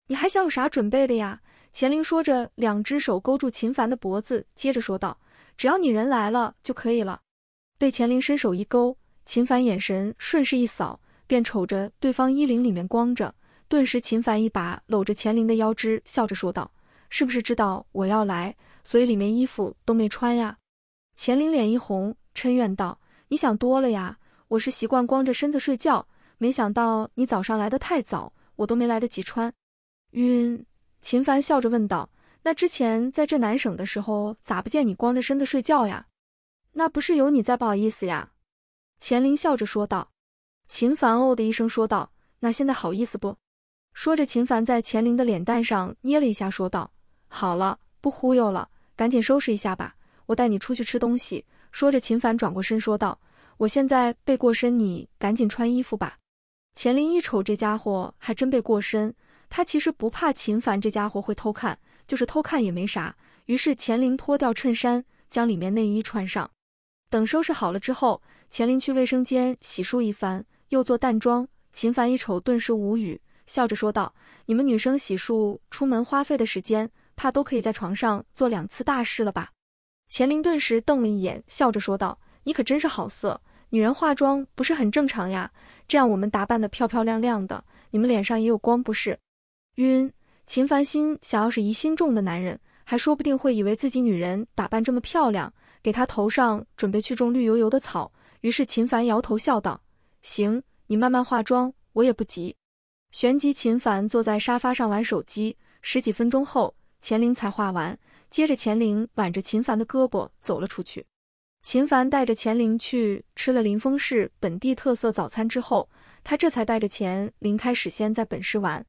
你还想有啥准备的呀？”钱玲说着，两只手勾住秦凡的脖子，接着说道：“只要你人来了就可以了。”被钱玲伸手一勾，秦凡眼神顺势一扫。便瞅着对方衣领里面光着，顿时秦凡一把搂着钱玲的腰肢，笑着说道：“是不是知道我要来，所以里面衣服都没穿呀？”钱玲脸一红，嗔怨道：“你想多了呀，我是习惯光着身子睡觉，没想到你早上来的太早，我都没来得及穿。”晕，秦凡笑着问道：“那之前在这南省的时候，咋不见你光着身子睡觉呀？那不是有你在不好意思呀？”钱玲笑着说道。秦凡哦的一声说道：“那现在好意思不？”说着，秦凡在钱玲的脸蛋上捏了一下，说道：“好了，不忽悠了，赶紧收拾一下吧，我带你出去吃东西。”说着，秦凡转过身说道：“我现在背过身，你赶紧穿衣服吧。”钱玲一瞅，这家伙还真背过身。他其实不怕秦凡这家伙会偷看，就是偷看也没啥。于是钱玲脱掉衬衫，将里面内衣穿上。等收拾好了之后，钱玲去卫生间洗漱一番。又做淡妆，秦凡一瞅，顿时无语，笑着说道：“你们女生洗漱出门花费的时间，怕都可以在床上做两次大事了吧？”钱玲顿时瞪了一眼，笑着说道：“你可真是好色，女人化妆不是很正常呀？这样我们打扮的漂漂亮亮的，你们脸上也有光不是？”晕，秦凡心想，要是疑心重的男人，还说不定会以为自己女人打扮这么漂亮，给他头上准备去种绿油油的草。于是秦凡摇头笑道。行，你慢慢化妆，我也不急。旋即，秦凡坐在沙发上玩手机。十几分钟后，钱玲才画完。接着，钱玲挽着秦凡的胳膊走了出去。秦凡带着钱玲去吃了临风市本地特色早餐之后，他这才带着钱玲开始先在本市玩。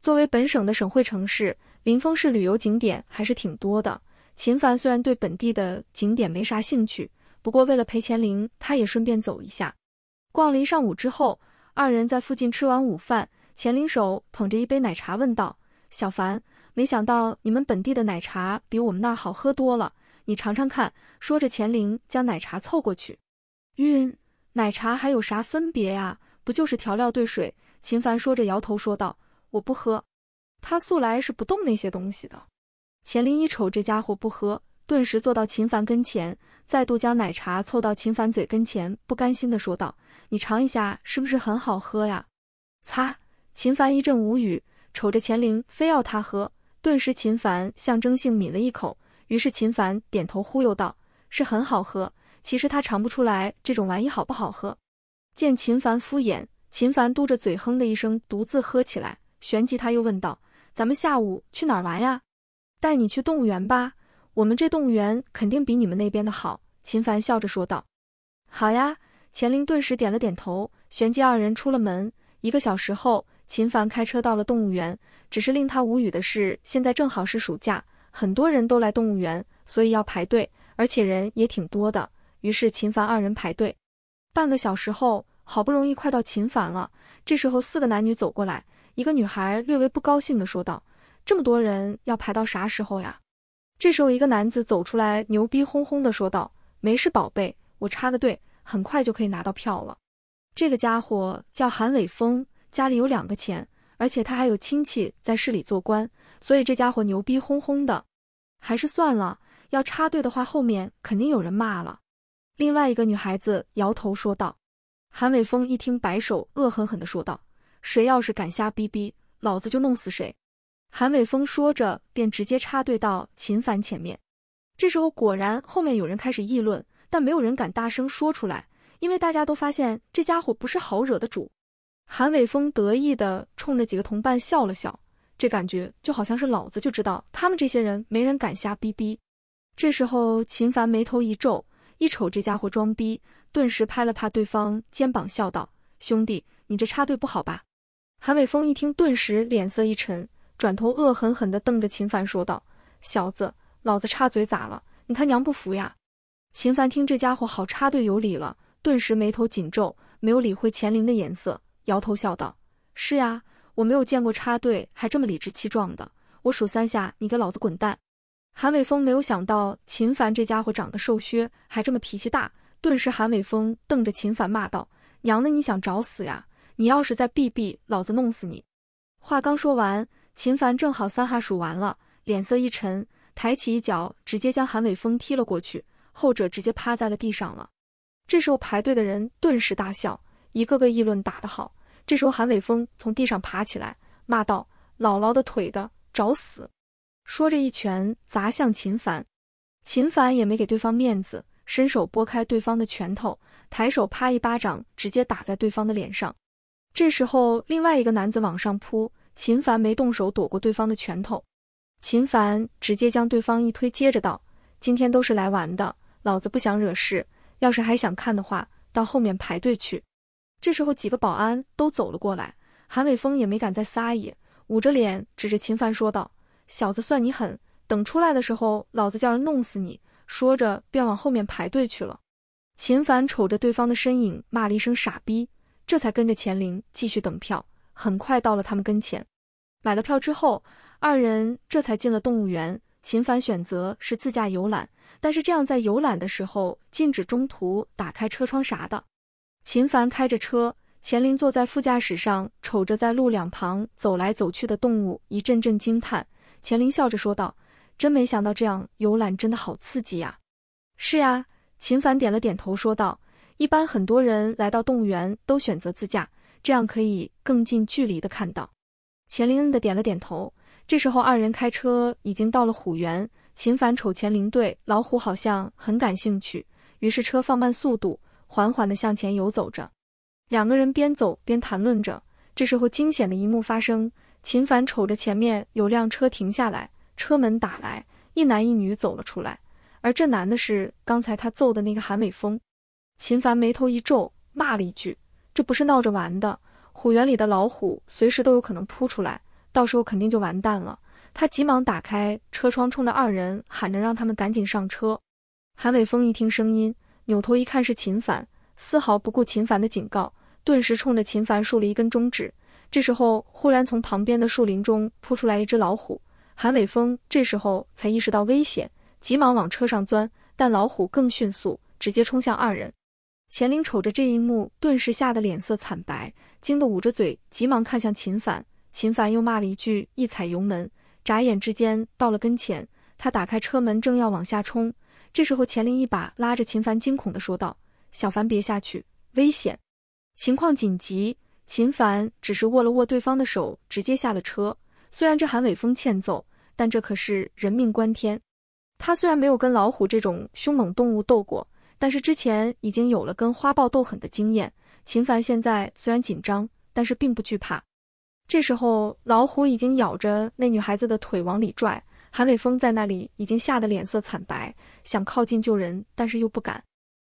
作为本省的省会城市，临风市旅游景点还是挺多的。秦凡虽然对本地的景点没啥兴趣，不过为了陪钱玲，他也顺便走一下。逛了一上午之后，二人在附近吃完午饭。钱灵手捧着一杯奶茶问道：“小凡，没想到你们本地的奶茶比我们那儿好喝多了，你尝尝看。”说着，钱灵将奶茶凑过去。晕，奶茶还有啥分别呀？不就是调料兑水？秦凡说着摇头说道：“我不喝。”他素来是不动那些东西的。钱灵一瞅这家伙不喝。顿时坐到秦凡跟前，再度将奶茶凑到秦凡嘴跟前，不甘心地说道：“你尝一下，是不是很好喝呀？”擦！秦凡一阵无语，瞅着钱玲非要他喝，顿时秦凡象征性抿了一口。于是秦凡点头忽悠道：“是很好喝，其实他尝不出来这种玩意好不好喝。”见秦凡敷衍，秦凡嘟着嘴哼的一声，独自喝起来。旋即他又问道：“咱们下午去哪儿玩呀？带你去动物园吧。”我们这动物园肯定比你们那边的好。”秦凡笑着说道。“好呀！”钱灵顿时点了点头。旋即，二人出了门。一个小时后，秦凡开车到了动物园。只是令他无语的是，现在正好是暑假，很多人都来动物园，所以要排队，而且人也挺多的。于是，秦凡二人排队。半个小时后，好不容易快到秦凡了。这时候，四个男女走过来，一个女孩略微不高兴地说道：“这么多人，要排到啥时候呀？”这时候，一个男子走出来，牛逼哄哄的说道：“没事，宝贝，我插个队，很快就可以拿到票了。”这个家伙叫韩伟峰，家里有两个钱，而且他还有亲戚在市里做官，所以这家伙牛逼哄哄的。还是算了，要插队的话，后面肯定有人骂了。另外一个女孩子摇头说道：“韩伟峰一听，摆手，恶狠狠的说道：谁要是敢瞎逼逼，老子就弄死谁。”韩伟峰说着，便直接插队到秦凡前面。这时候果然后面有人开始议论，但没有人敢大声说出来，因为大家都发现这家伙不是好惹的主。韩伟峰得意地冲着几个同伴笑了笑，这感觉就好像是老子就知道他们这些人没人敢瞎逼逼。这时候秦凡眉头一皱，一瞅这家伙装逼，顿时拍了拍对方肩膀，笑道：“兄弟，你这插队不好吧？”韩伟峰一听，顿时脸色一沉。转头恶狠狠地瞪着秦凡，说道：“小子，老子插嘴咋了？你他娘不服呀？”秦凡听这家伙好插队有理了，顿时眉头紧皱，没有理会钱灵的颜色，摇头笑道：“是呀，我没有见过插队还这么理直气壮的。我数三下，你给老子滚蛋！”韩伟峰没有想到秦凡这家伙长得瘦削，还这么脾气大，顿时韩伟峰瞪着秦凡骂道：“娘的，你想找死呀？你要是在避避，老子弄死你！”话刚说完。秦凡正好三下数完了，脸色一沉，抬起一脚，直接将韩伟峰踢了过去，后者直接趴在了地上了。这时候排队的人顿时大笑，一个个议论打得好。这时候韩伟峰从地上爬起来，骂道：“姥姥的腿的，找死！”说着一拳砸向秦凡。秦凡也没给对方面子，伸手拨开对方的拳头，抬手啪一巴掌，直接打在对方的脸上。这时候另外一个男子往上扑。秦凡没动手，躲过对方的拳头。秦凡直接将对方一推，接着道：“今天都是来玩的，老子不想惹事。要是还想看的话，到后面排队去。”这时候几个保安都走了过来，韩伟峰也没敢再撒野，捂着脸指着秦凡说道：“小子，算你狠！等出来的时候，老子叫人弄死你！”说着便往后面排队去了。秦凡瞅着对方的身影，骂了一声“傻逼”，这才跟着钱灵继续等票。很快到了他们跟前，买了票之后，二人这才进了动物园。秦凡选择是自驾游览，但是这样在游览的时候禁止中途打开车窗啥的。秦凡开着车，钱林坐在副驾驶上，瞅着在路两旁走来走去的动物，一阵阵惊叹。钱林笑着说道：“真没想到这样游览真的好刺激呀！”“是呀。”秦凡点了点头说道：“一般很多人来到动物园都选择自驾。”这样可以更近距离的看到，钱灵恩的点了点头。这时候，二人开车已经到了虎园。秦凡瞅钱灵对老虎好像很感兴趣，于是车放慢速度，缓缓的向前游走着。两个人边走边谈论着。这时候，惊险的一幕发生。秦凡瞅着前面有辆车停下来，车门打来，一男一女走了出来。而这男的是刚才他揍的那个韩伟峰。秦凡眉头一皱，骂了一句。这不是闹着玩的，虎园里的老虎随时都有可能扑出来，到时候肯定就完蛋了。他急忙打开车窗，冲着二人喊着，让他们赶紧上车。韩伟峰一听声音，扭头一看是秦凡，丝毫不顾秦凡的警告，顿时冲着秦凡竖了一根中指。这时候，忽然从旁边的树林中扑出来一只老虎，韩伟峰这时候才意识到危险，急忙往车上钻，但老虎更迅速，直接冲向二人。钱玲瞅着这一幕，顿时吓得脸色惨白，惊得捂着嘴，急忙看向秦凡。秦凡又骂了一句，一踩油门，眨眼之间到了跟前。他打开车门，正要往下冲，这时候钱玲一把拉着秦凡，惊恐地说道：“小凡别下去，危险，情况紧急。”秦凡只是握了握对方的手，直接下了车。虽然这韩伟峰欠揍，但这可是人命关天。他虽然没有跟老虎这种凶猛动物斗过。但是之前已经有了跟花豹斗狠的经验，秦凡现在虽然紧张，但是并不惧怕。这时候老虎已经咬着那女孩子的腿往里拽，韩伟峰在那里已经吓得脸色惨白，想靠近救人，但是又不敢。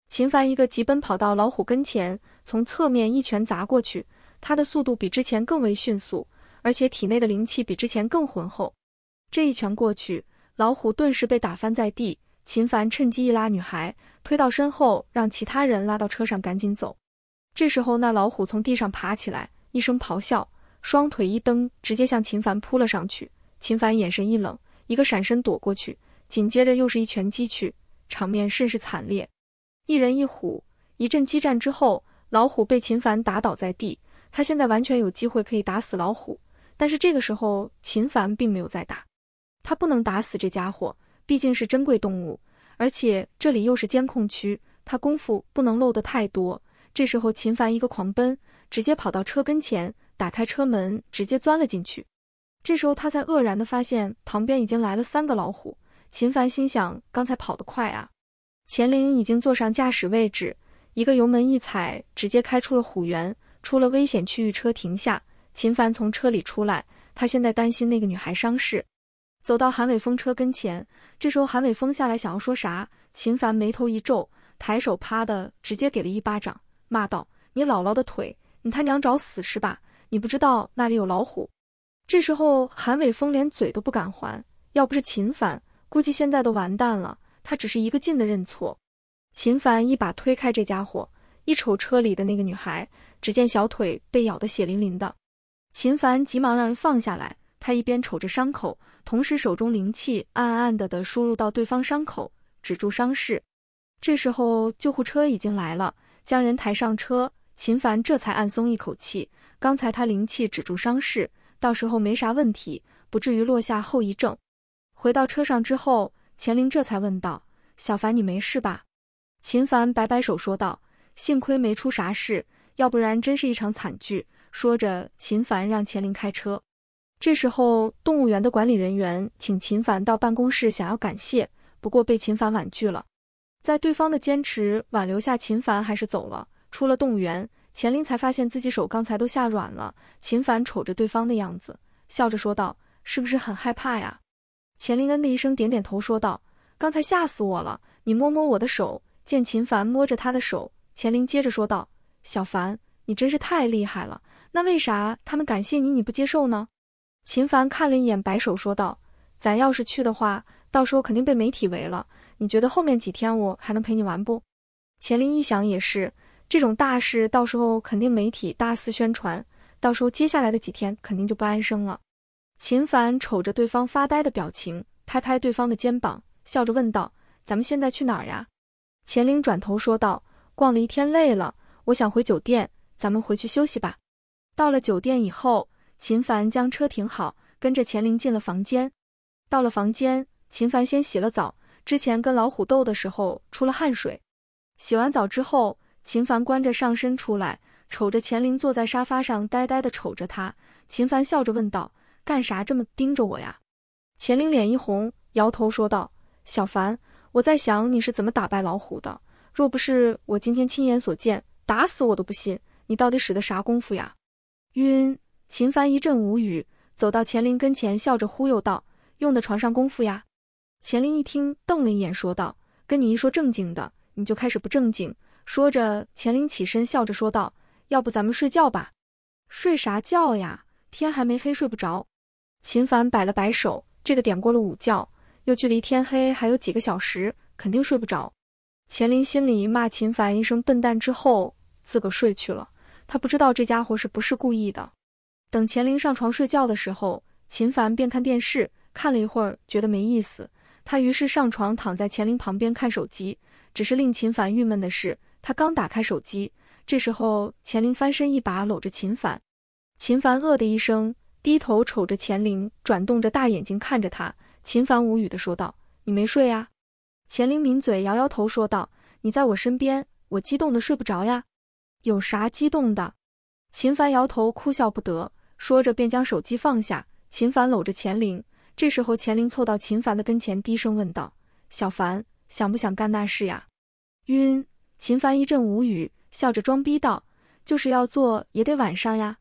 秦凡一个急奔跑到老虎跟前，从侧面一拳砸过去，他的速度比之前更为迅速，而且体内的灵气比之前更浑厚。这一拳过去，老虎顿时被打翻在地。秦凡趁机一拉女孩，推到身后，让其他人拉到车上，赶紧走。这时候，那老虎从地上爬起来，一声咆哮，双腿一蹬，直接向秦凡扑了上去。秦凡眼神一冷，一个闪身躲过去，紧接着又是一拳击去，场面甚是惨烈。一人一虎，一阵激战之后，老虎被秦凡打倒在地。他现在完全有机会可以打死老虎，但是这个时候，秦凡并没有再打，他不能打死这家伙。毕竟是珍贵动物，而且这里又是监控区，他功夫不能漏得太多。这时候，秦凡一个狂奔，直接跑到车跟前，打开车门，直接钻了进去。这时候，他才愕然地发现旁边已经来了三个老虎。秦凡心想，刚才跑得快啊！钱林已经坐上驾驶位置，一个油门一踩，直接开出了虎园，出了危险区域，车停下。秦凡从车里出来，他现在担心那个女孩伤势。走到韩伟峰车跟前，这时候韩伟峰下来想要说啥，秦凡眉头一皱，抬手啪的直接给了一巴掌，骂道：“你姥姥的腿，你他娘找死是吧？你不知道那里有老虎？”这时候韩伟峰连嘴都不敢还，要不是秦凡，估计现在都完蛋了。他只是一个劲的认错。秦凡一把推开这家伙，一瞅车里的那个女孩，只见小腿被咬得血淋淋的，秦凡急忙让人放下来。他一边瞅着伤口，同时手中灵气暗暗的的输入到对方伤口，止住伤势。这时候救护车已经来了，将人抬上车，秦凡这才暗松一口气。刚才他灵气止住伤势，到时候没啥问题，不至于落下后遗症。回到车上之后，钱灵这才问道：“小凡，你没事吧？”秦凡摆摆手说道：“幸亏没出啥事，要不然真是一场惨剧。”说着，秦凡让钱灵开车。这时候，动物园的管理人员请秦凡到办公室，想要感谢，不过被秦凡婉拒了。在对方的坚持挽留下，秦凡还是走了。出了动物园，钱林才发现自己手刚才都吓软了。秦凡瞅着对方的样子，笑着说道：“是不是很害怕呀？”钱林恩的一声点点头，说道：“刚才吓死我了！你摸摸我的手。”见秦凡摸着他的手，钱林接着说道：“小凡，你真是太厉害了。那为啥他们感谢你，你不接受呢？”秦凡看了一眼，摆手说道：“咱要是去的话，到时候肯定被媒体围了。你觉得后面几天我还能陪你玩不？”钱玲一想也是，这种大事到时候肯定媒体大肆宣传，到时候接下来的几天肯定就不安生了。秦凡瞅着对方发呆的表情，拍拍对方的肩膀，笑着问道：“咱们现在去哪儿呀？”钱玲转头说道：“逛了一天累了，我想回酒店，咱们回去休息吧。”到了酒店以后。秦凡将车停好，跟着钱玲进了房间。到了房间，秦凡先洗了澡，之前跟老虎斗的时候出了汗水。洗完澡之后，秦凡关着上身出来，瞅着钱玲坐在沙发上，呆呆的瞅着他。秦凡笑着问道：“干啥这么盯着我呀？”钱玲脸一红，摇头说道：“小凡，我在想你是怎么打败老虎的。若不是我今天亲眼所见，打死我都不信你到底使的啥功夫呀？”晕。秦凡一阵无语，走到钱林跟前，笑着忽悠道：“用的床上功夫呀。”钱林一听，瞪了一眼，说道：“跟你一说正经的，你就开始不正经。”说着，钱林起身，笑着说道：“要不咱们睡觉吧？睡啥觉呀？天还没黑，睡不着。”秦凡摆了摆手：“这个点过了午觉，又距离天黑还有几个小时，肯定睡不着。”钱林心里骂秦凡一声笨蛋之后，自个睡去了。他不知道这家伙是不是故意的。等钱玲上床睡觉的时候，秦凡便看电视，看了一会儿，觉得没意思，他于是上床躺在钱玲旁边看手机。只是令秦凡郁闷的是，他刚打开手机，这时候钱玲翻身一把搂着秦凡，秦凡“呃”的一声，低头瞅着钱玲，转动着大眼睛看着他。秦凡无语的说道：“你没睡啊？”钱玲抿嘴摇摇头说道：“你在我身边，我激动的睡不着呀。”“有啥激动的？”秦凡摇头，哭笑不得。说着，便将手机放下。秦凡搂着钱玲，这时候钱玲凑到秦凡的跟前，低声问道：“小凡，想不想干那事呀？”晕！秦凡一阵无语，笑着装逼道：“就是要做，也得晚上呀。”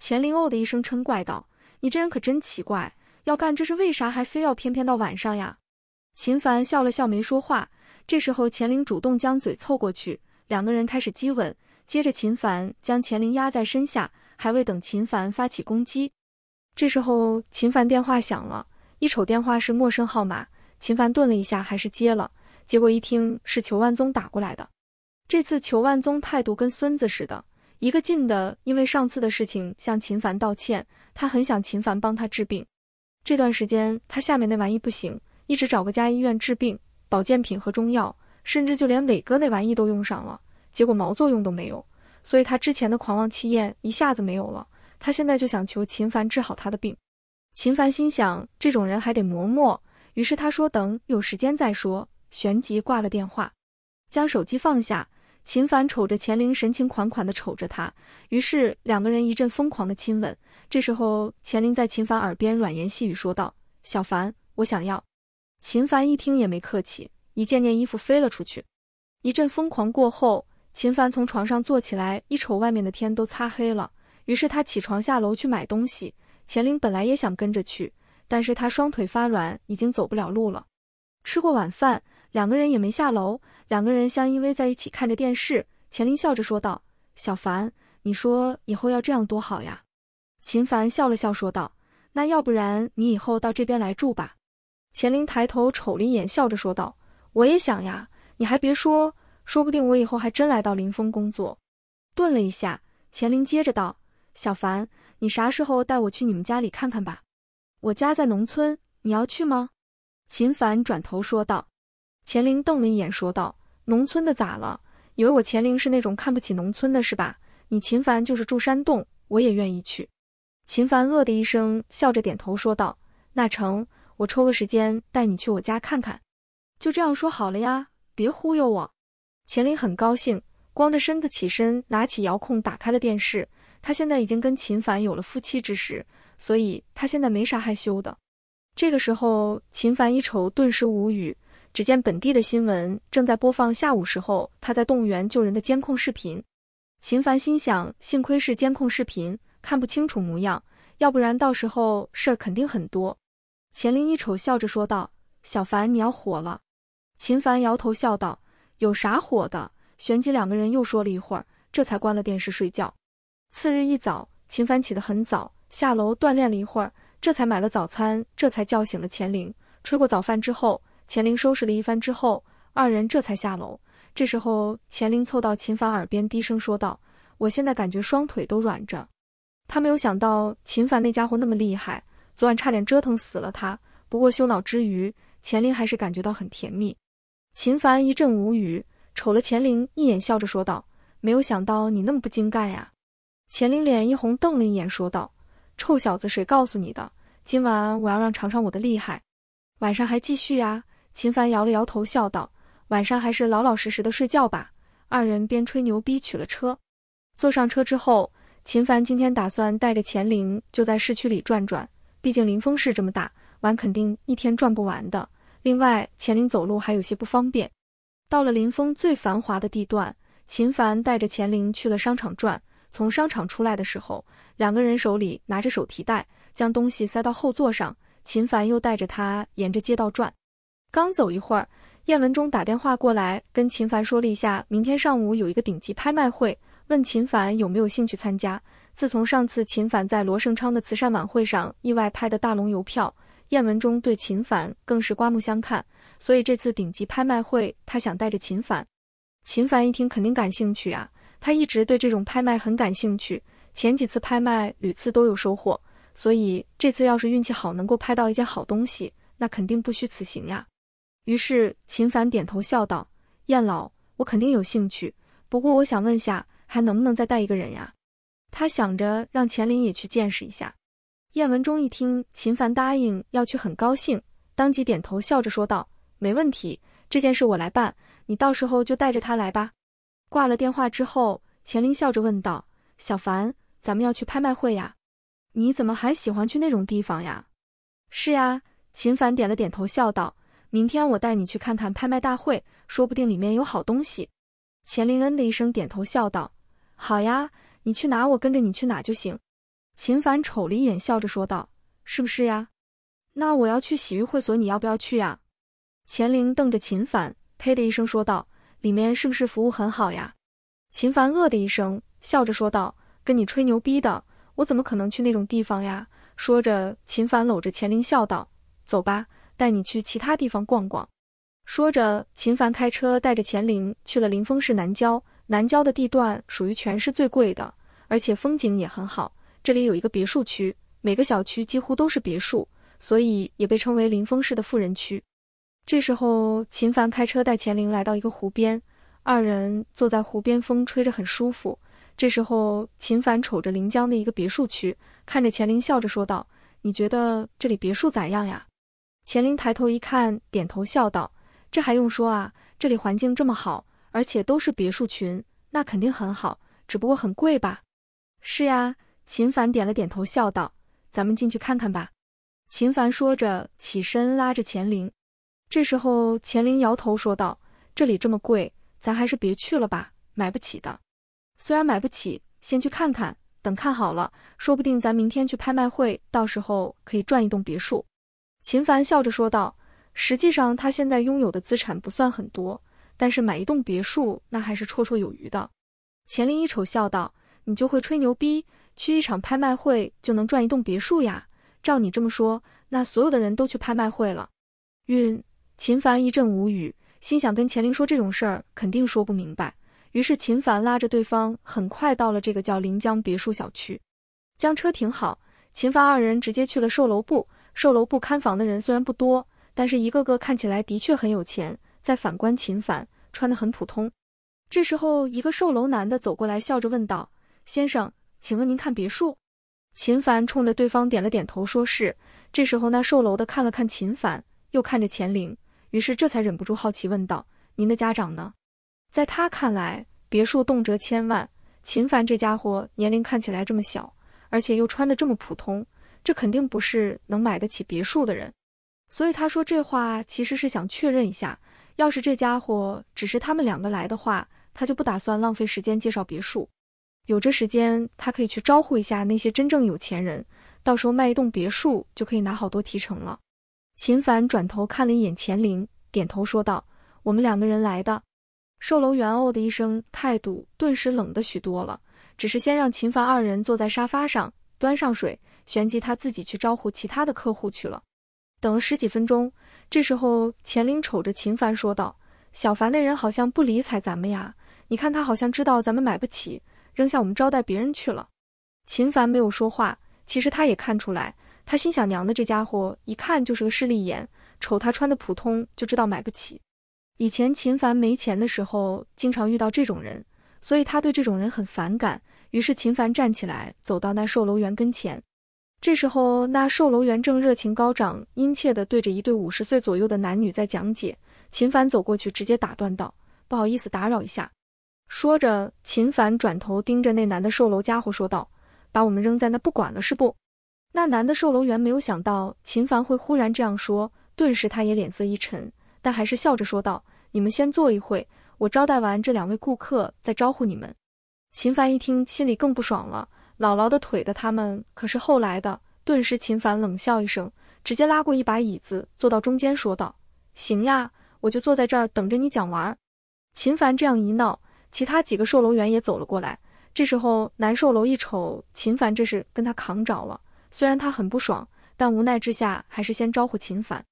钱玲哦的一声嗔怪道：“你这人可真奇怪，要干这是为啥，还非要偏偏到晚上呀？”秦凡笑了笑，没说话。这时候钱玲主动将嘴凑过去，两个人开始激吻。接着，秦凡将钱玲压在身下。还未等秦凡发起攻击，这时候秦凡电话响了，一瞅电话是陌生号码，秦凡顿了一下，还是接了，结果一听是裘万宗打过来的，这次裘万宗态度跟孙子似的，一个劲的因为上次的事情向秦凡道歉，他很想秦凡帮他治病，这段时间他下面那玩意不行，一直找个家医院治病，保健品和中药，甚至就连伟哥那玩意都用上了，结果毛作用都没有。所以他之前的狂妄气焰一下子没有了，他现在就想求秦凡治好他的病。秦凡心想，这种人还得磨磨，于是他说：“等有时间再说。”旋即挂了电话，将手机放下。秦凡瞅着钱玲，神情款款地瞅着他，于是两个人一阵疯狂的亲吻。这时候，钱玲在秦凡耳边软言细语说道：“小凡，我想要。”秦凡一听也没客气，一件件衣服飞了出去。一阵疯狂过后。秦凡从床上坐起来，一瞅外面的天都擦黑了，于是他起床下楼去买东西。钱玲本来也想跟着去，但是他双腿发软，已经走不了路了。吃过晚饭，两个人也没下楼，两个人相依偎在一起看着电视。钱玲笑着说道：“小凡，你说以后要这样多好呀。”秦凡笑了笑说道：“那要不然你以后到这边来住吧。”钱玲抬头瞅了一眼，笑着说道：“我也想呀，你还别说。”说不定我以后还真来到林峰工作。顿了一下，钱林接着道：“小凡，你啥时候带我去你们家里看看吧？我家在农村，你要去吗？”秦凡转头说道。钱林瞪了一眼，说道：“农村的咋了？以为我钱林是那种看不起农村的，是吧？你秦凡就是住山洞，我也愿意去。”秦凡恶的一声，笑着点头说道：“那成，我抽个时间带你去我家看看。”就这样说好了呀，别忽悠我。钱林很高兴，光着身子起身，拿起遥控打开了电视。他现在已经跟秦凡有了夫妻之实，所以他现在没啥害羞的。这个时候，秦凡一瞅，顿时无语。只见本地的新闻正在播放下午时候他在动物园救人的监控视频。秦凡心想：幸亏是监控视频，看不清楚模样，要不然到时候事儿肯定很多。钱林一瞅，笑着说道：“小凡，你要火了。”秦凡摇头笑道。有啥火的？旋即两个人又说了一会儿，这才关了电视睡觉。次日一早，秦凡起得很早，下楼锻炼了一会儿，这才买了早餐，这才叫醒了钱玲。吃过早饭之后，钱玲收拾了一番之后，二人这才下楼。这时候，钱玲凑到秦凡耳边低声说道：“我现在感觉双腿都软着。”他没有想到秦凡那家伙那么厉害，昨晚差点折腾死了他。不过羞恼之余，钱玲还是感觉到很甜蜜。秦凡一阵无语，瞅了钱琳一眼，笑着说道：“没有想到你那么不精干呀。”钱琳脸一红，瞪了一眼，说道：“臭小子，谁告诉你的？今晚我要让尝尝我的厉害。”晚上还继续呀？秦凡摇了摇头，笑道：“晚上还是老老实实的睡觉吧。”二人边吹牛逼，取了车，坐上车之后，秦凡今天打算带着钱琳就在市区里转转，毕竟临峰市这么大，玩肯定一天转不完的。另外，钱玲走路还有些不方便。到了林峰最繁华的地段，秦凡带着钱玲去了商场转。从商场出来的时候，两个人手里拿着手提袋，将东西塞到后座上。秦凡又带着他沿着街道转。刚走一会儿，晏文忠打电话过来，跟秦凡说了一下，明天上午有一个顶级拍卖会，问秦凡有没有兴趣参加。自从上次秦凡在罗盛昌的慈善晚会上意外拍的大龙邮票。燕文中对秦凡更是刮目相看，所以这次顶级拍卖会，他想带着秦凡。秦凡一听，肯定感兴趣啊！他一直对这种拍卖很感兴趣，前几次拍卖屡次都有收获，所以这次要是运气好，能够拍到一件好东西，那肯定不虚此行呀。于是秦凡点头笑道：“燕老，我肯定有兴趣，不过我想问下，还能不能再带一个人呀？他想着让钱林也去见识一下。”燕文忠一听秦凡答应要去，很高兴，当即点头笑着说道：“没问题，这件事我来办，你到时候就带着他来吧。”挂了电话之后，钱林笑着问道：“小凡，咱们要去拍卖会呀？你怎么还喜欢去那种地方呀？”“是呀。”秦凡点了点头，笑道：“明天我带你去看看拍卖大会，说不定里面有好东西。”钱林恩的一声点头，笑道：“好呀，你去哪我跟着你去哪就行。”秦凡瞅了一眼，笑着说道：“是不是呀？那我要去洗浴会所，你要不要去呀？”钱玲瞪着秦凡，呸的一声说道：“里面是不是服务很好呀？”秦凡恶的一声，笑着说道：“跟你吹牛逼的，我怎么可能去那种地方呀？”说着，秦凡搂着钱玲笑道：“走吧，带你去其他地方逛逛。”说着，秦凡开车带着钱玲去了临峰市南郊。南郊的地段属于全市最贵的，而且风景也很好。这里有一个别墅区，每个小区几乎都是别墅，所以也被称为临风市的富人区。这时候，秦凡开车带钱玲来到一个湖边，二人坐在湖边，风吹着很舒服。这时候，秦凡瞅着临江的一个别墅区，看着钱玲笑着说道：“你觉得这里别墅咋样呀？”钱玲抬头一看，点头笑道：“这还用说啊，这里环境这么好，而且都是别墅群，那肯定很好，只不过很贵吧？”“是呀。”秦凡点了点头，笑道：“咱们进去看看吧。”秦凡说着起身拉着钱玲。这时候，钱玲摇头说道：“这里这么贵，咱还是别去了吧，买不起的。”虽然买不起，先去看看，等看好了，说不定咱明天去拍卖会，到时候可以赚一栋别墅。”秦凡笑着说道：“实际上，他现在拥有的资产不算很多，但是买一栋别墅那还是绰绰有余的。”钱玲一瞅，笑道：“你就会吹牛逼。”去一场拍卖会就能赚一栋别墅呀？照你这么说，那所有的人都去拍卖会了。晕！秦凡一阵无语，心想跟钱玲说这种事儿肯定说不明白。于是秦凡拉着对方，很快到了这个叫临江别墅小区，将车停好，秦凡二人直接去了售楼部。售楼部看房的人虽然不多，但是一个个看起来的确很有钱。再反观秦凡，穿的很普通。这时候，一个售楼男的走过来，笑着问道：“先生。”请问您看别墅？秦凡冲着对方点了点头，说是。这时候那售楼的看了看秦凡，又看着钱玲，于是这才忍不住好奇问道：“您的家长呢？”在他看来，别墅动辄千万，秦凡这家伙年龄看起来这么小，而且又穿的这么普通，这肯定不是能买得起别墅的人。所以他说这话其实是想确认一下，要是这家伙只是他们两个来的话，他就不打算浪费时间介绍别墅。有这时间，他可以去招呼一下那些真正有钱人，到时候卖一栋别墅就可以拿好多提成了。秦凡转头看了一眼钱玲，点头说道：“我们两个人来的。”售楼员哦的一声，态度顿时冷的许多了，只是先让秦凡二人坐在沙发上，端上水，旋即他自己去招呼其他的客户去了。等了十几分钟，这时候钱玲瞅着秦凡说道：“小凡那人好像不理睬咱们呀，你看他好像知道咱们买不起。”扔下我们招待别人去了。秦凡没有说话，其实他也看出来。他心想：娘的，这家伙一看就是个势利眼，瞅他穿的普通就知道买不起。以前秦凡没钱的时候，经常遇到这种人，所以他对这种人很反感。于是秦凡站起来，走到那售楼员跟前。这时候，那售楼员正热情高涨、殷切地对着一对五十岁左右的男女在讲解。秦凡走过去，直接打断道：“不好意思，打扰一下。”说着，秦凡转头盯着那男的售楼家伙说道：“把我们扔在那不管了是不？”那男的售楼员没有想到秦凡会忽然这样说，顿时他也脸色一沉，但还是笑着说道：“你们先坐一会，我招待完这两位顾客再招呼你们。”秦凡一听，心里更不爽了，姥姥的腿的，他们可是后来的。顿时，秦凡冷笑一声，直接拉过一把椅子坐到中间，说道：“行呀，我就坐在这儿等着你讲完。”秦凡这样一闹。其他几个售楼员也走了过来。这时候南售楼一瞅，秦凡这是跟他扛着了。虽然他很不爽，但无奈之下还是先招呼秦凡。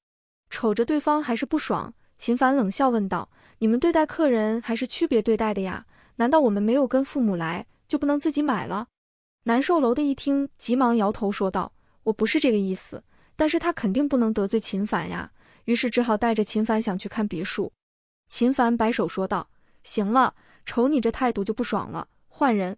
瞅着对方还是不爽，秦凡冷笑问道：“你们对待客人还是区别对待的呀？难道我们没有跟父母来就不能自己买了？”南售楼的一听，急忙摇头说道：“我不是这个意思，但是他肯定不能得罪秦凡呀。”于是只好带着秦凡想去看别墅。秦凡摆手说道：“行了。”瞅你这态度就不爽了，换人。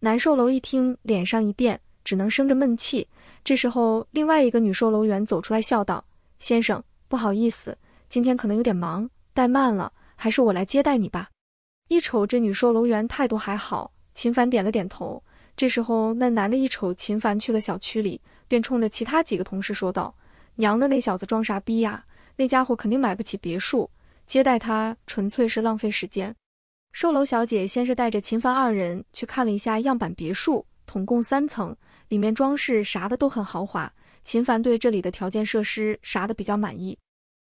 男售楼一听，脸上一变，只能生着闷气。这时候，另外一个女售楼员走出来，笑道：“先生，不好意思，今天可能有点忙，怠慢了，还是我来接待你吧。”一瞅这女售楼员态度还好，秦凡点了点头。这时候，那男的一瞅秦凡去了小区里，便冲着其他几个同事说道：“娘的，那小子装啥逼呀！那家伙肯定买不起别墅，接待他纯粹是浪费时间。”售楼小姐先是带着秦凡二人去看了一下样板别墅，总共三层，里面装饰啥的都很豪华。秦凡对这里的条件设施啥的比较满意。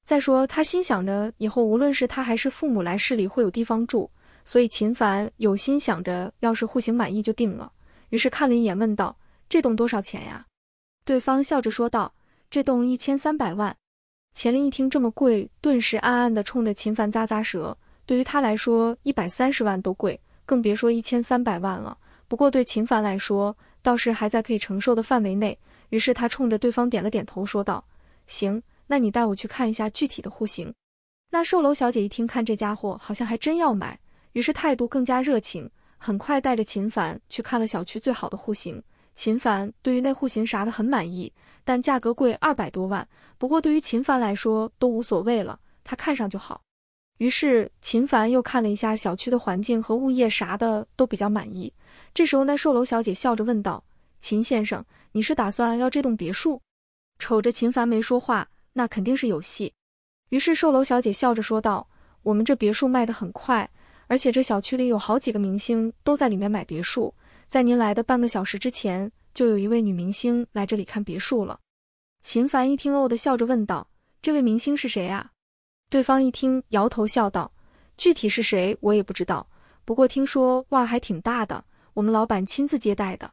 再说他心想着，以后无论是他还是父母来市里会有地方住，所以秦凡有心想着，要是户型满意就定了。于是看了一眼，问道：“这栋多少钱呀？”对方笑着说道：“这栋一千三百万。”钱林一听这么贵，顿时暗暗的冲着秦凡咂咂舌。对于他来说，一百三十万都贵，更别说一千三百万了。不过对秦凡来说，倒是还在可以承受的范围内。于是他冲着对方点了点头，说道：“行，那你带我去看一下具体的户型。”那售楼小姐一听，看这家伙好像还真要买，于是态度更加热情，很快带着秦凡去看了小区最好的户型。秦凡对于那户型啥的很满意，但价格贵二百多万，不过对于秦凡来说都无所谓了，他看上就好。于是秦凡又看了一下小区的环境和物业啥的，都比较满意。这时候，那售楼小姐笑着问道：“秦先生，你是打算要这栋别墅？”瞅着秦凡没说话，那肯定是有戏。于是售楼小姐笑着说道：“我们这别墅卖的很快，而且这小区里有好几个明星都在里面买别墅。在您来的半个小时之前，就有一位女明星来这里看别墅了。”秦凡一听，哦的笑着问道：“这位明星是谁啊？”对方一听，摇头笑道：“具体是谁我也不知道，不过听说腕儿还挺大的，我们老板亲自接待的。”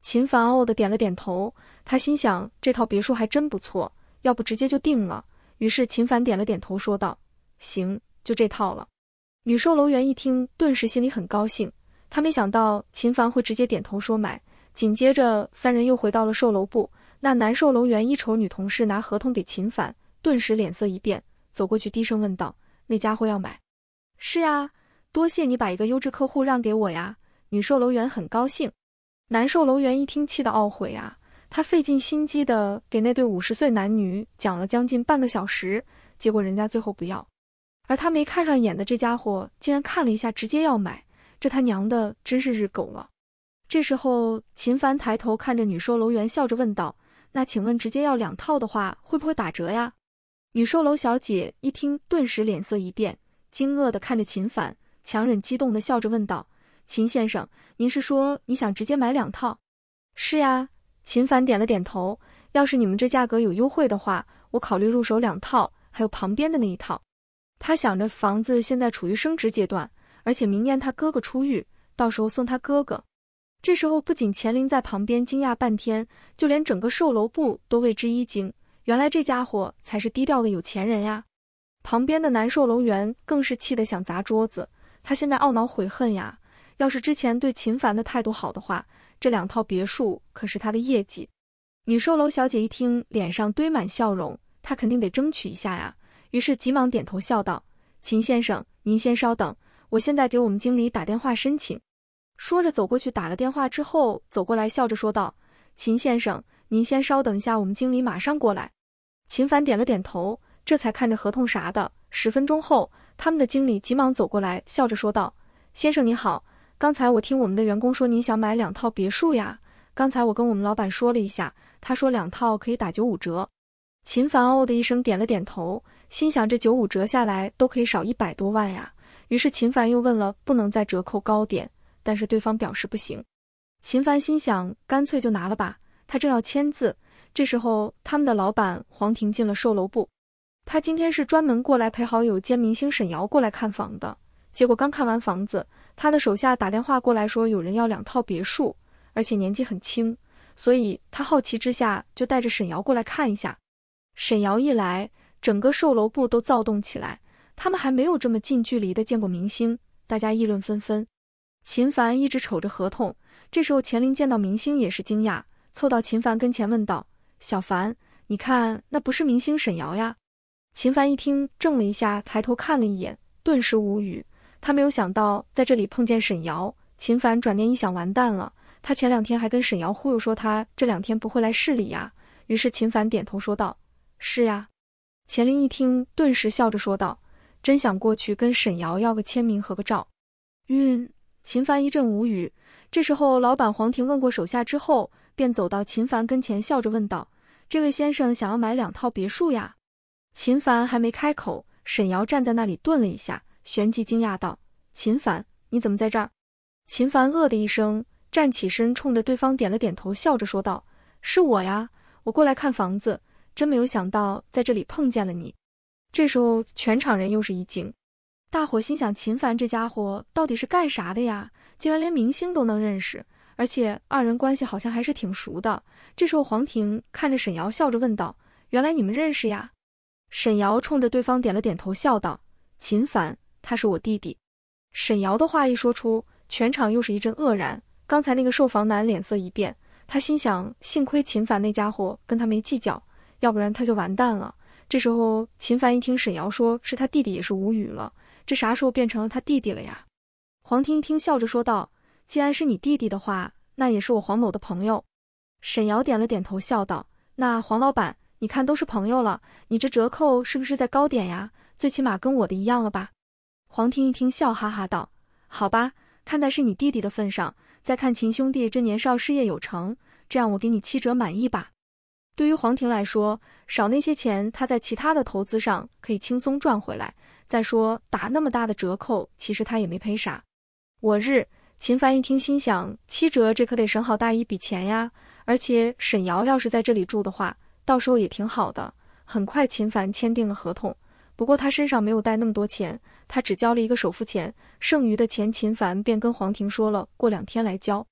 秦凡傲的点了点头，他心想这套别墅还真不错，要不直接就定了。于是秦凡点了点头，说道：“行，就这套了。”女售楼员一听，顿时心里很高兴。他没想到秦凡会直接点头说买。紧接着，三人又回到了售楼部。那男售楼员一瞅女同事拿合同给秦凡，顿时脸色一变。走过去，低声问道：“那家伙要买？”“是呀，多谢你把一个优质客户让给我呀！”女售楼员很高兴。男售楼员一听，气得懊悔啊！他费尽心机的给那对五十岁男女讲了将近半个小时，结果人家最后不要。而他没看上眼的这家伙，竟然看了一下，直接要买。这他娘的真是日狗了！这时候，秦凡抬头看着女售楼员，笑着问道：“那请问，直接要两套的话，会不会打折呀？”女售楼小姐一听，顿时脸色一变，惊愕地看着秦凡，强忍激动地笑着问道：“秦先生，您是说你想直接买两套？”“是呀。”秦凡点了点头。“要是你们这价格有优惠的话，我考虑入手两套，还有旁边的那一套。”他想着房子现在处于升值阶段，而且明年他哥哥出狱，到时候送他哥哥。这时候不仅钱玲在旁边惊讶半天，就连整个售楼部都为之一惊。原来这家伙才是低调的有钱人呀！旁边的男售楼员更是气得想砸桌子。他现在懊恼悔恨呀！要是之前对秦凡的态度好的话，这两套别墅可是他的业绩。女售楼小姐一听，脸上堆满笑容，她肯定得争取一下呀。于是急忙点头笑道：“秦先生，您先稍等，我现在给我们经理打电话申请。”说着走过去打了电话之后，走过来笑着说道：“秦先生，您先稍等一下，我们经理马上过来。”秦凡点了点头，这才看着合同啥的。十分钟后，他们的经理急忙走过来，笑着说道：“先生你好，刚才我听我们的员工说您想买两套别墅呀？刚才我跟我们老板说了一下，他说两套可以打九五折。”秦凡哦的一声点了点头，心想这九五折下来都可以少一百多万呀。于是秦凡又问了，不能再折扣高点，但是对方表示不行。秦凡心想干脆就拿了吧。他正要签字。这时候，他们的老板黄婷进了售楼部。他今天是专门过来陪好友兼明星沈瑶过来看房的。结果刚看完房子，他的手下打电话过来，说有人要两套别墅，而且年纪很轻，所以他好奇之下就带着沈瑶过来看一下。沈瑶一来，整个售楼部都躁动起来。他们还没有这么近距离的见过明星，大家议论纷纷。秦凡一直瞅着合同。这时候，钱林见到明星也是惊讶，凑到秦凡跟前问道。小凡，你看，那不是明星沈瑶呀？秦凡一听，怔了一下，抬头看了一眼，顿时无语。他没有想到在这里碰见沈瑶。秦凡转念一想，完蛋了，他前两天还跟沈瑶忽悠说他这两天不会来市里呀。于是秦凡点头说道：“是呀。”钱林一听，顿时笑着说道：“真想过去跟沈瑶要个签名，合个照。”晕！秦凡一阵无语。这时候，老板黄婷问过手下之后。便走到秦凡跟前，笑着问道：“这位先生想要买两套别墅呀？”秦凡还没开口，沈瑶站在那里顿了一下，旋即惊讶道：“秦凡，你怎么在这儿？”秦凡愕的一声，站起身，冲着对方点了点头，笑着说道：“是我呀，我过来看房子，真没有想到在这里碰见了你。”这时候全场人又是一惊，大伙心想：“秦凡这家伙到底是干啥的呀？竟然连明星都能认识。”而且二人关系好像还是挺熟的。这时候黄婷看着沈瑶，笑着问道：“原来你们认识呀？”沈瑶冲着对方点了点头，笑道：“秦凡，他是我弟弟。”沈瑶的话一说出，全场又是一阵愕然。刚才那个售房男脸色一变，他心想：幸亏秦凡那家伙跟他没计较，要不然他就完蛋了。这时候秦凡一听沈瑶说是他弟弟，也是无语了，这啥时候变成了他弟弟了呀？黄婷一听，笑着说道。既然是你弟弟的话，那也是我黄某的朋友。沈瑶点了点头，笑道：“那黄老板，你看都是朋友了，你这折扣是不是再高点呀？最起码跟我的一样了吧？”黄婷一听，笑哈哈道：“好吧，看在是你弟弟的份上，再看秦兄弟这年少事业有成，这样我给你七折，满意吧？”对于黄婷来说，少那些钱，他在其他的投资上可以轻松赚回来。再说打那么大的折扣，其实他也没赔啥。我日！秦凡一听，心想：七折，这可得省好大一笔钱呀！而且沈瑶要是在这里住的话，到时候也挺好的。很快，秦凡签订了合同。不过他身上没有带那么多钱，他只交了一个首付钱，剩余的钱秦凡便跟黄婷说了，过两天来交。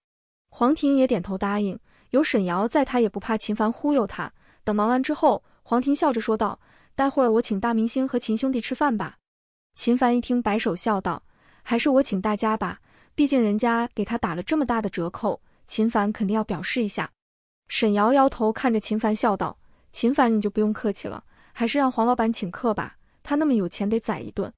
黄婷也点头答应。有沈瑶在，他也不怕秦凡忽悠他。等忙完之后，黄婷笑着说道：“待会儿我请大明星和秦兄弟吃饭吧。”秦凡一听，摆手笑道：“还是我请大家吧。”毕竟人家给他打了这么大的折扣，秦凡肯定要表示一下。沈瑶摇头看着秦凡笑道：“秦凡，你就不用客气了，还是让黄老板请客吧。他那么有钱，得宰一顿。”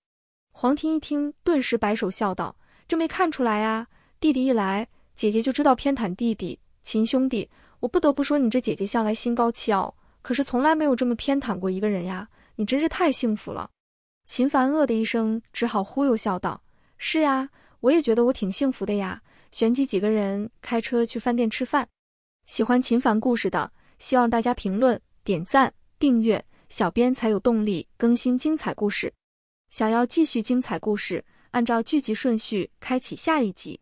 黄婷一听，顿时摆手笑道：“这没看出来呀，弟弟一来，姐姐就知道偏袒弟弟。秦兄弟，我不得不说，你这姐姐向来心高气傲，可是从来没有这么偏袒过一个人呀，你真是太幸福了。”秦凡恶的一声，只好忽悠笑道：“是呀。”我也觉得我挺幸福的呀。旋即几个人开车去饭店吃饭。喜欢秦凡故事的，希望大家评论、点赞、订阅，小编才有动力更新精彩故事。想要继续精彩故事，按照剧集顺序开启下一集。